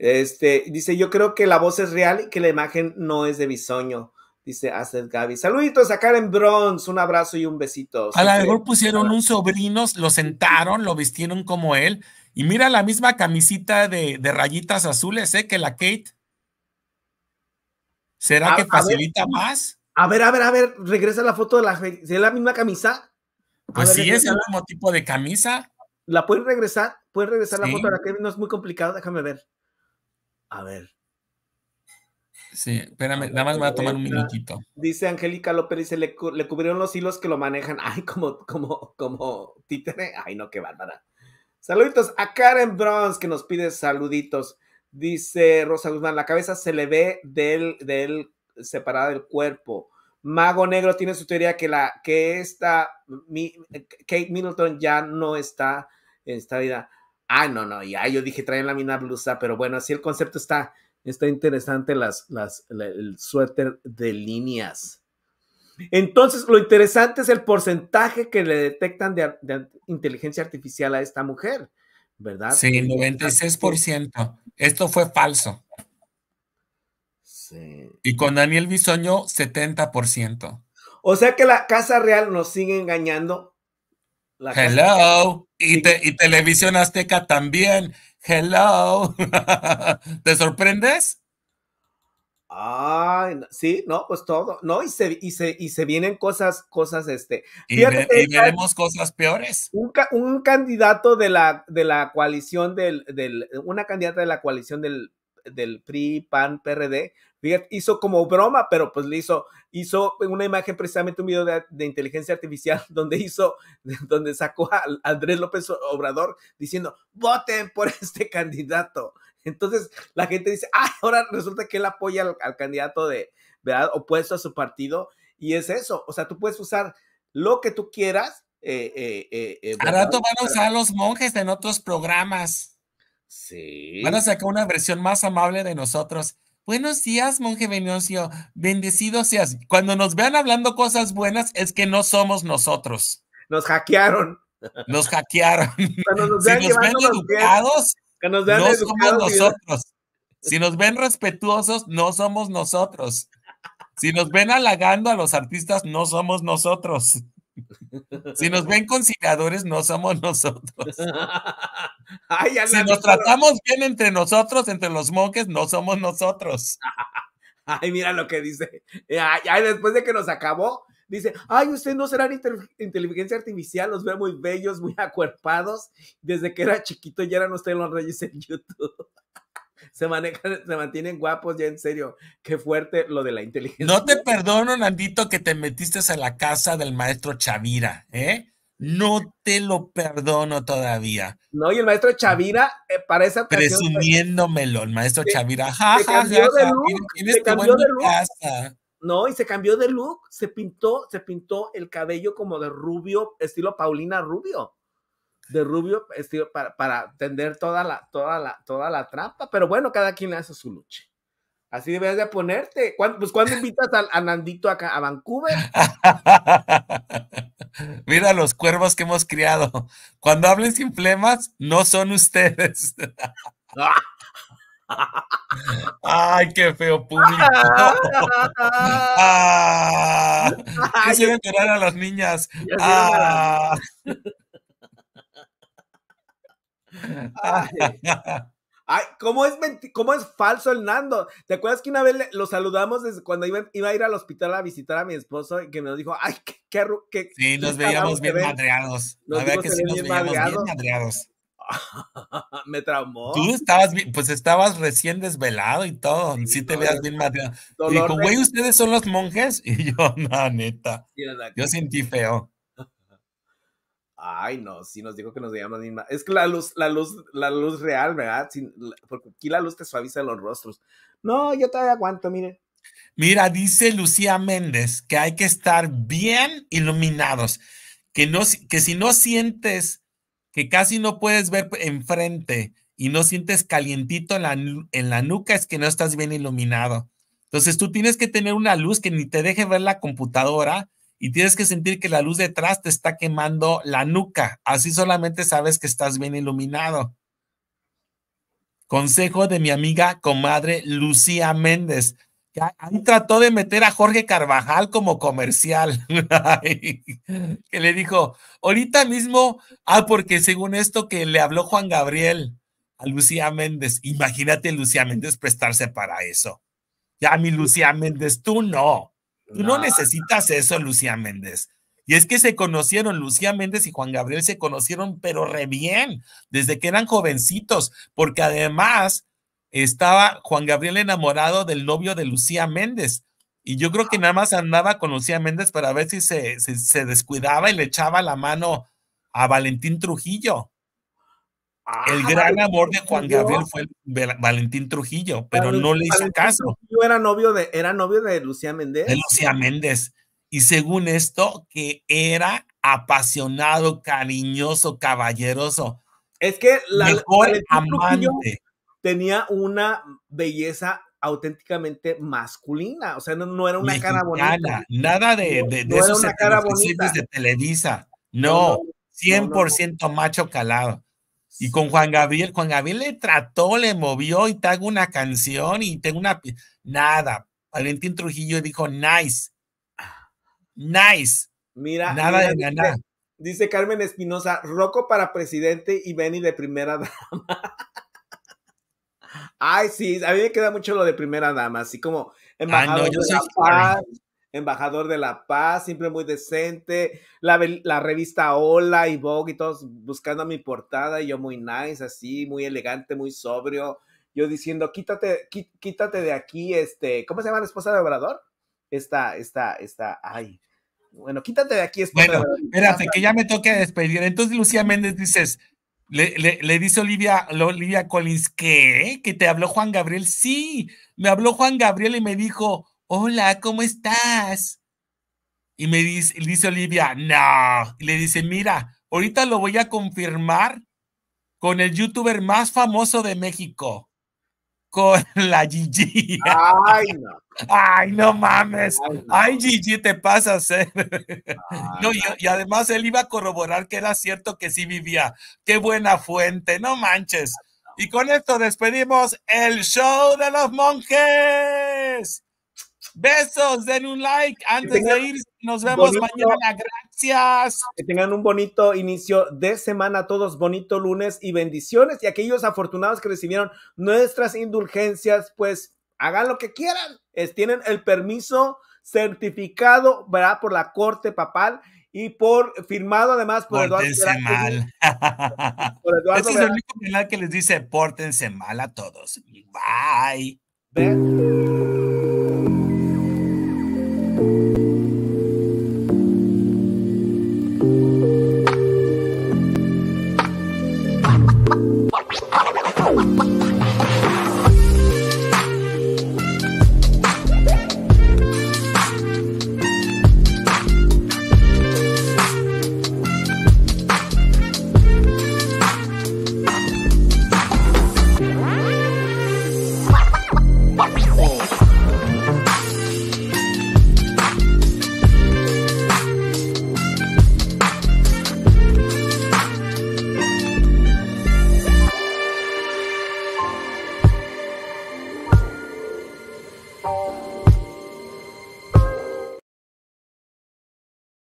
Este, dice, yo creo que la voz es real y que la imagen no es de bisoño, dice Aced Gaby. Saluditos a Karen Bronze un abrazo y un besito. A la mejor pusieron un sobrino, lo sentaron, lo vistieron como él, y mira la misma camisita de, rayitas azules, ¿eh? Que la Kate. ¿Será que facilita más? A ver, a ver, a ver, regresa la foto de la, de la misma camisa. pues sí, es el mismo tipo de camisa. ¿La puedes regresar? puedes regresar la foto de la Kate? No es muy complicado, déjame ver. A ver. Sí, espérame, nada más me va a tomar un minutito. Dice Angélica López, le, cubrieron los hilos que lo manejan. Ay, como, como, como títere. Ay, no, qué bárbara. Saluditos a Karen Brons que nos pide saluditos. Dice Rosa Guzmán, la cabeza se le ve del, del separada del cuerpo. Mago Negro tiene su teoría que la que esta Kate Middleton ya no está en esta vida. Ah, no, no, ya yo dije traen la mina blusa, pero bueno, así el concepto está, está interesante, las, las, el suéter de líneas. Entonces, lo interesante es el porcentaje que le detectan de, inteligencia artificial a esta mujer, ¿verdad? Sí, 96%. Esto fue falso. Sí. Y con Daniel Bisoño, 70%. O sea que la Casa Real nos sigue engañando Hello. Y, y Televisión Azteca también. Hello. ¿Te sorprendes? Ay, sí, no, pues todo, no, y se, y se, y se vienen cosas, cosas, este. Y, veremos cosas peores. Un, candidato de la, de la coalición del, una candidata de la coalición del, del PRI, PAN, PRD, Fíjate, hizo como broma, pero pues le hizo, hizo una imagen, precisamente un video de, inteligencia artificial donde hizo, donde sacó a Andrés López Obrador diciendo, voten por este candidato. Entonces la gente dice, ah, ahora resulta que él apoya al, candidato de, ¿verdad? Opuesto a su partido. Y es eso, o sea, tú puedes usar lo que tú quieras. Eh, eh, eh, eh a rato van a usar a los monjes en otros programas. Sí. Van a sacar una versión más amable de nosotros. Buenos días, monje Benicio. Bendecido seas. Cuando nos vean hablando cosas buenas, es que no somos nosotros. Nos hackearon. Nos hackearon. si nos ven educados, no somos nosotros. Si nos ven respetuosos, no somos nosotros. Si nos ven halagando a los artistas, no somos nosotros. Si nos ven conciliadores, no somos nosotros. si nos tratamos bien entre nosotros, entre los monjes, no somos nosotros. Ay, mira lo que dice. Eh, ay, después de que nos acabó, dice, ay, usted no será inteligencia artificial, los veo muy bellos, muy acuerpados. Desde que era chiquito ya eran ustedes los reyes en YouTube se se mantienen guapos, ya en serio, qué fuerte lo de la inteligencia. No te perdono, Nandito, que te metiste a la casa del maestro Chavira, ¿eh? No te lo perdono todavía. No, y el maestro Chavira, parece eh, para esa pues, Presumiéndomelo, el maestro Chavira. Ja, se No, y se cambió de look. Se pintó, se pintó el cabello como de rubio, estilo Paulina Rubio de Rubio este, para, para, tender toda la, toda, la, toda la trampa. Pero bueno, cada quien hace su lucha. Así debes de ponerte. Pues, ¿Cuándo, pues cuando invitas a, Nandito acá a Vancouver. Mira los cuervos que hemos criado. Cuando hablen sin flemas, no son ustedes. Ay, qué feo público. Ah, quisieron enterar a las niñas. Ay. ¿cómo, es es falso el Nando? ¿Te acuerdas que una vez lo saludamos desde cuando iba, a ir al hospital a visitar a mi esposo y que me dijo, ay, qué... qué, sí, nos veíamos bien madreados. Nos veíamos bien madreados. me traumó. Tú estabas, pues estabas recién desvelado y todo, sí, te veías bien madreado. Dijo, güey, ¿ustedes son los monjes? Y yo, no, neta, yo sentí feo. Ay, no, sí nos dijo que nos veíamos misma. Es que la luz, la luz, la luz real, ¿verdad? porque aquí la luz te suaviza los rostros. No, yo todavía aguanto, mire. Mira, dice Lucía Méndez que hay que estar bien iluminados, que, no, que si no sientes que casi no puedes ver enfrente y no sientes calientito en la, en la nuca, es que no estás bien iluminado. Entonces tú tienes que tener una luz que ni te deje ver la computadora, y tienes que sentir que la luz detrás te está quemando la nuca. Así solamente sabes que estás bien iluminado. Consejo de mi amiga comadre Lucía Méndez. Que trató de meter a Jorge Carvajal como comercial, que le dijo, ahorita mismo, ah, porque según esto que le habló Juan Gabriel a Lucía Méndez, imagínate Lucía Méndez prestarse para eso. Ya mi Lucía Méndez, tú no. Tú no, necesitas eso, Lucía Méndez. Y es que se conocieron, Lucía Méndez y Juan Gabriel se conocieron, pero re bien, desde que eran jovencitos, porque además estaba Juan Gabriel enamorado del novio de Lucía Méndez. Y yo creo que nada más andaba con Lucía Méndez para ver si se descuidaba y le echaba la mano a Valentín Trujillo. El ah, gran amor de Juan Gabriel fue Valentín Trujillo, pero no le hizo caso. Yo era novio de, era novio de Lucía Méndez. De Lucía Méndez. Y según esto, que era apasionado, cariñoso, caballeroso. Es que la Mejor amante. tenía una belleza auténticamente masculina, o sea, no, era una cara bonita. Nada de, de, esos era de Televisa, no, 100% macho calado. Y con Juan Gabriel, Juan Gabriel le trató, le movió y te hago una canción y tengo una... Nada. Valentín Trujillo dijo, nice. Nice. Mira. Nada de ganar Dice Carmen Espinosa, roco para presidente y Benny de primera dama. Ay, sí, a mí me queda mucho lo de primera dama, así como ah, embajador yo soy embajador de la paz, siempre muy decente, la, revista Hola y Vogue y todos buscando mi portada y yo muy nice, así, muy elegante, muy sobrio, yo diciendo, quítate, quítate de aquí, este, ¿cómo se llama la esposa de Obrador? Esta, esta, esta, ay. Bueno, quítate de aquí. Esposa bueno, espérate, que ya me toque despedir. Entonces, Lucía Méndez dices, le, le, dice Olivia, Olivia Collins, ¿Que te habló Juan Gabriel? Sí, me habló Juan Gabriel y me dijo, hola, ¿cómo estás? Y me dice, Olivia, no. le dice, mira, ahorita lo voy a confirmar con el youtuber más famoso de México, con la Gigi. Ay, no. Ay, no mames. Ay, Gigi, te pasa? ¿eh? no, y, además él iba a corroborar que era cierto que sí vivía. Qué buena fuente, no manches. Y con esto despedimos el show de los monjes. Besos, den un like antes de ir. Nos vemos mañana. Gracias. Que tengan un bonito inicio de semana todos. Bonito lunes y bendiciones. Y aquellos afortunados que recibieron nuestras indulgencias, pues hagan lo que quieran. Es, tienen el permiso certificado, ¿verdad? Por la corte papal y por firmado además por Eduardo. mal. Por Eduardo este es el único final que les dice pórtense mal a todos. Bye.